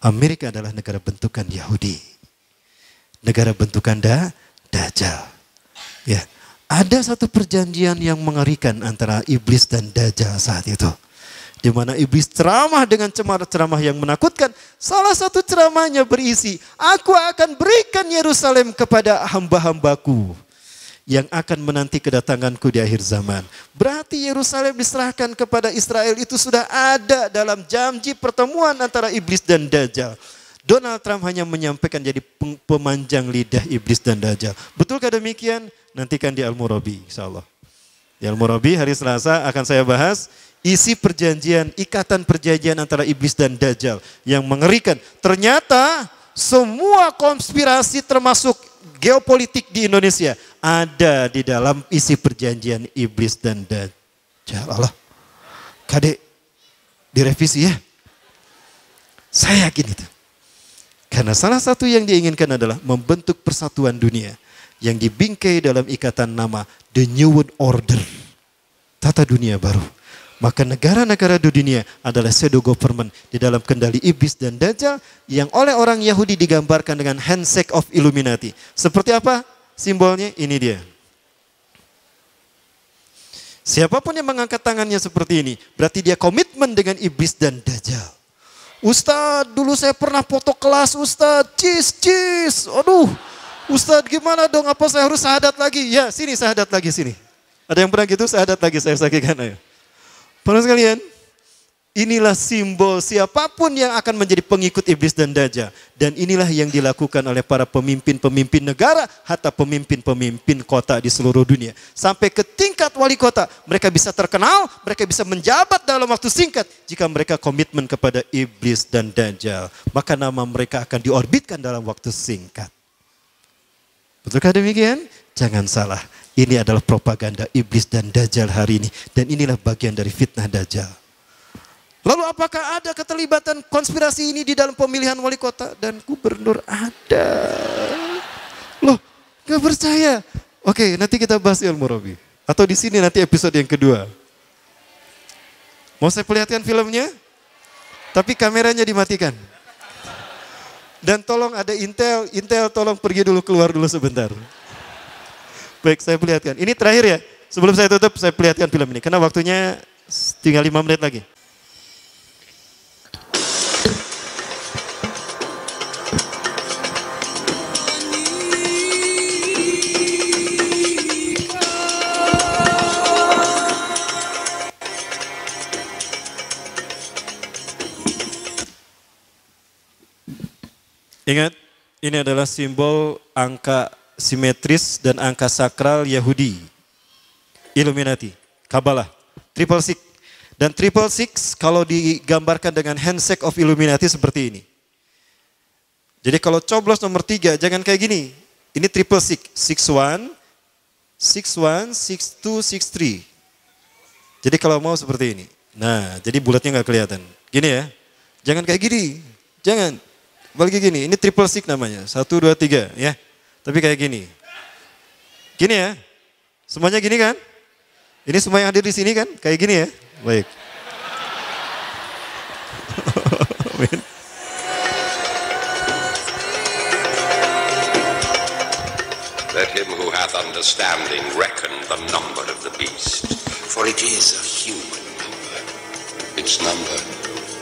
Amerika adalah negara bentukan Yahudi negara bentukan da, Dajjal. Ya, ada satu perjanjian yang mengerikan antara iblis dan Dajjal saat itu. Di mana iblis ceramah dengan cemara ceramah yang menakutkan. Salah satu ceramahnya berisi, aku akan berikan Yerusalem kepada hamba-hambaku yang akan menanti kedatanganku di akhir zaman. Berarti Yerusalem diserahkan kepada Israel itu sudah ada dalam janji pertemuan antara iblis dan Dajjal. Donald Trump hanya menyampaikan jadi pemanjang lidah iblis dan dajjal. Betulkah demikian? Nantikan di Al-Murabi Allah. Di Al-Murabi hari Selasa akan saya bahas isi perjanjian, ikatan perjanjian antara iblis dan dajjal yang mengerikan. Ternyata semua konspirasi termasuk geopolitik di Indonesia ada di dalam isi perjanjian iblis dan dajjal. Allah, kadek direvisi ya. Saya yakin itu. Karena salah satu yang diinginkan adalah membentuk persatuan dunia yang dibingkai dalam ikatan nama The New World Order. Tata dunia baru. Maka negara-negara dunia adalah pseudo government di dalam kendali iblis dan dajjal yang oleh orang Yahudi digambarkan dengan handshake of Illuminati. Seperti apa simbolnya? Ini dia. Siapapun yang mengangkat tangannya seperti ini, berarti dia komitmen dengan iblis dan dajjal. Ustad dulu saya pernah foto kelas Ustad, cis, cis, aduh. Ustad gimana dong, apa saya harus sahadat lagi? Ya sini sahadat lagi, sini. Ada yang pernah gitu sahadat lagi saya sakitkan ayo. Pernah sekalian, Inilah simbol siapapun yang akan menjadi pengikut iblis dan dajjal. Dan inilah yang dilakukan oleh para pemimpin-pemimpin negara, hatta pemimpin-pemimpin kota di seluruh dunia. Sampai ke tingkat wali kota, mereka bisa terkenal, mereka bisa menjabat dalam waktu singkat. Jika mereka komitmen kepada iblis dan dajjal, maka nama mereka akan diorbitkan dalam waktu singkat. Betulkah demikian? Jangan salah, ini adalah propaganda iblis dan dajjal hari ini. Dan inilah bagian dari fitnah dajjal. Lalu apakah ada keterlibatan konspirasi ini di dalam pemilihan wali kota dan gubernur? Ada. Loh, gak percaya. Oke, nanti kita bahas ilmu Robi. Atau di sini nanti episode yang kedua. Mau saya perlihatkan filmnya? Tapi kameranya dimatikan. Dan tolong ada Intel, Intel tolong pergi dulu keluar dulu sebentar. Baik, saya perlihatkan. Ini terakhir ya. Sebelum saya tutup, saya perlihatkan film ini. Karena waktunya tinggal lima menit lagi. Ingat, ini adalah simbol angka simetris dan angka sakral Yahudi. Illuminati, Kabbalah, Triple Six. Dan Triple Six kalau digambarkan dengan handshake of Illuminati seperti ini. Jadi kalau coblos nomor tiga, jangan kayak gini. Ini triple six, six one, six one, six two, six three. Jadi kalau mau seperti ini. Nah, jadi bulatnya nggak kelihatan. Gini ya, jangan kayak gini, jangan balik gini, ini triple stick namanya. Satu, dua, tiga ya. Tapi kayak gini. Gini ya. Semuanya gini kan? Ini semua yang hadir di sini kan? Kayak gini ya. Baik. Amin. Let him who hath understanding reckon the number of the beast, for it is a human number. Its number 666.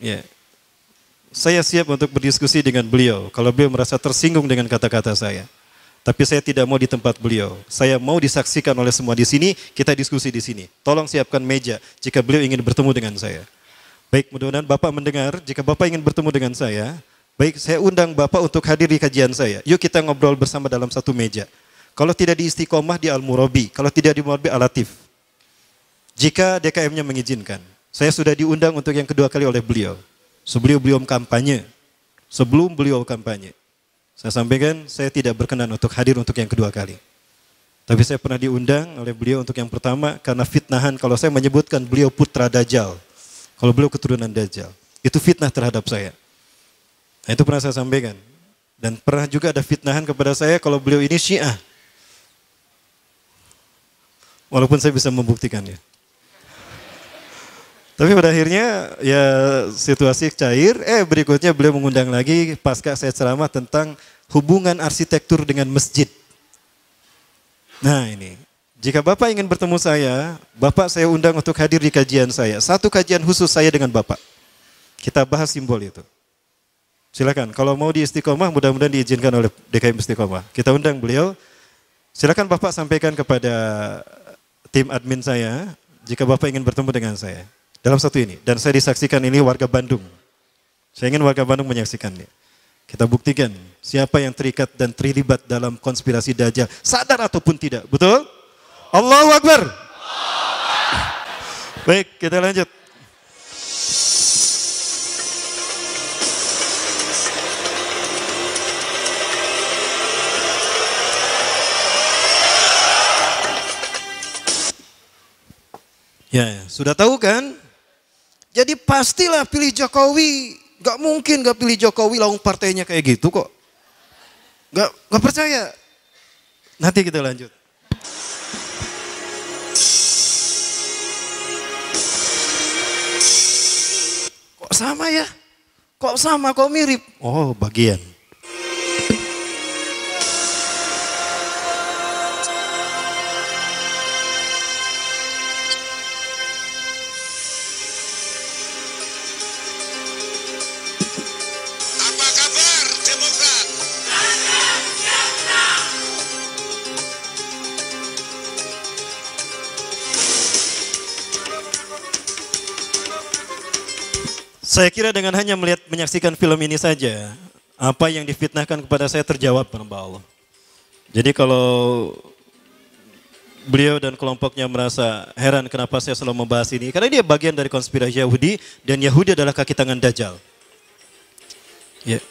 Ya. Saya siap untuk berdiskusi dengan beliau kalau beliau merasa tersinggung dengan kata-kata saya. Tapi saya tidak mau di tempat beliau. Saya mau disaksikan oleh semua di sini, kita diskusi di sini. Tolong siapkan meja jika beliau ingin bertemu dengan saya. Baik, mudah-mudahan Bapak mendengar. Jika Bapak ingin bertemu dengan saya, baik saya undang Bapak untuk hadir di kajian saya. Yuk kita ngobrol bersama dalam satu meja. Kalau tidak di Istiqomah di Al-Murabi, kalau tidak di Murabi alatif. Jika DKM-nya mengizinkan. Saya sudah diundang untuk yang kedua kali oleh beliau. Sebelum beliau kampanye. Sebelum beliau kampanye. Saya sampaikan saya tidak berkenan untuk hadir untuk yang kedua kali. Tapi saya pernah diundang oleh beliau untuk yang pertama karena fitnahan kalau saya menyebutkan beliau putra Dajjal. Kalau beliau keturunan Dajjal. Itu fitnah terhadap saya. Nah, itu pernah saya sampaikan. Dan pernah juga ada fitnahan kepada saya kalau beliau ini syiah. Walaupun saya bisa membuktikannya. Tapi pada akhirnya ya situasi cair. Eh berikutnya beliau mengundang lagi pasca saya ceramah tentang hubungan arsitektur dengan masjid. Nah ini, jika Bapak ingin bertemu saya, Bapak saya undang untuk hadir di kajian saya. Satu kajian khusus saya dengan Bapak. Kita bahas simbol itu. Silakan. Kalau mau di istiqomah, mudah-mudahan diizinkan oleh DKI Istiqomah. Kita undang beliau. Silakan Bapak sampaikan kepada tim admin saya jika Bapak ingin bertemu dengan saya dalam satu ini. Dan saya disaksikan ini warga Bandung. Saya ingin warga Bandung menyaksikannya. Kita buktikan siapa yang terikat dan terlibat dalam konspirasi dajjal, sadar ataupun tidak. Betul? Allahu Akbar. Baik, kita lanjut. Ya, ya. sudah tahu kan jadi pastilah pilih Jokowi. Gak mungkin gak pilih Jokowi laung partainya kayak gitu kok. Gak, gak percaya. Nanti kita lanjut. Kok sama ya? Kok sama, kok mirip? Oh bagian. Saya kira dengan hanya melihat menyaksikan film ini saja, apa yang difitnahkan kepada saya terjawab hamba Allah. Jadi kalau beliau dan kelompoknya merasa heran kenapa saya selalu membahas ini, karena dia bagian dari konspirasi Yahudi dan Yahudi adalah kaki tangan Dajjal. Ya. Yeah.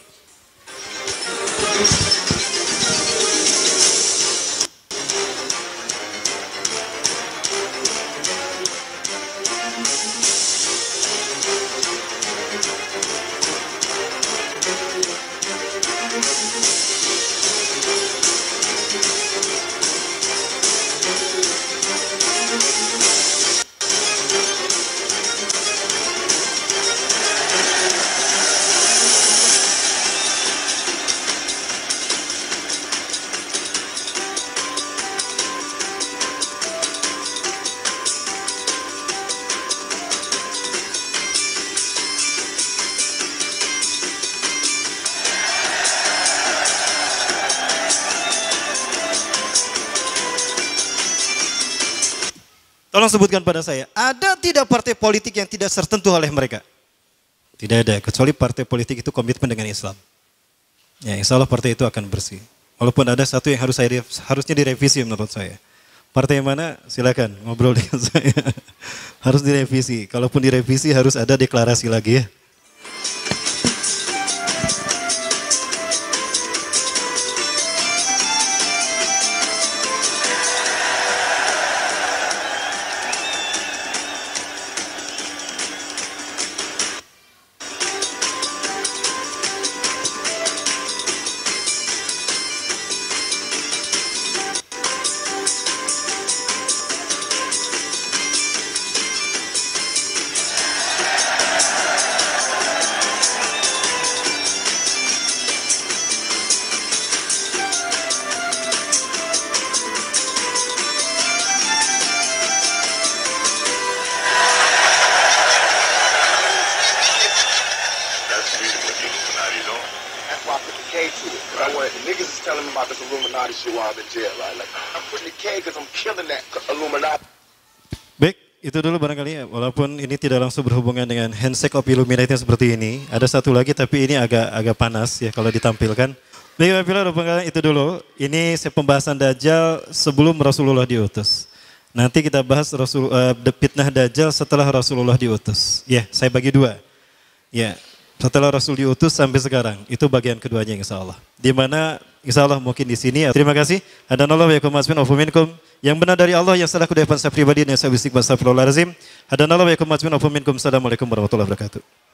Tolong sebutkan pada saya, ada tidak partai politik yang tidak tertentu oleh mereka? Tidak ada, kecuali partai politik itu komitmen dengan Islam. Ya, insya Allah partai itu akan bersih. Walaupun ada satu yang harus saya harusnya direvisi menurut saya. Partai yang mana? Silakan ngobrol dengan saya. harus direvisi. Kalaupun direvisi harus ada deklarasi lagi ya. cek kopi Illuminate seperti ini. Ada satu lagi tapi ini agak agak panas ya kalau ditampilkan. Baik itu dulu. Ini pembahasan Dajjal sebelum Rasulullah diutus. Nanti kita bahas Rasul, uh, fitnah Dajjal setelah Rasulullah diutus. Ya, yeah, saya bagi dua. Ya, yeah setelah Rasul diutus sampai sekarang. Itu bagian keduanya insya Allah. Di mana insya Allah mungkin di sini. Ya. Terima kasih. Hadanallah ya wa yakum Yang benar dari Allah yang salah dari saya pribadi dan saya bisik bahasa Azim. Dan Allah ya yakum asmin Assalamualaikum warahmatullahi wabarakatuh.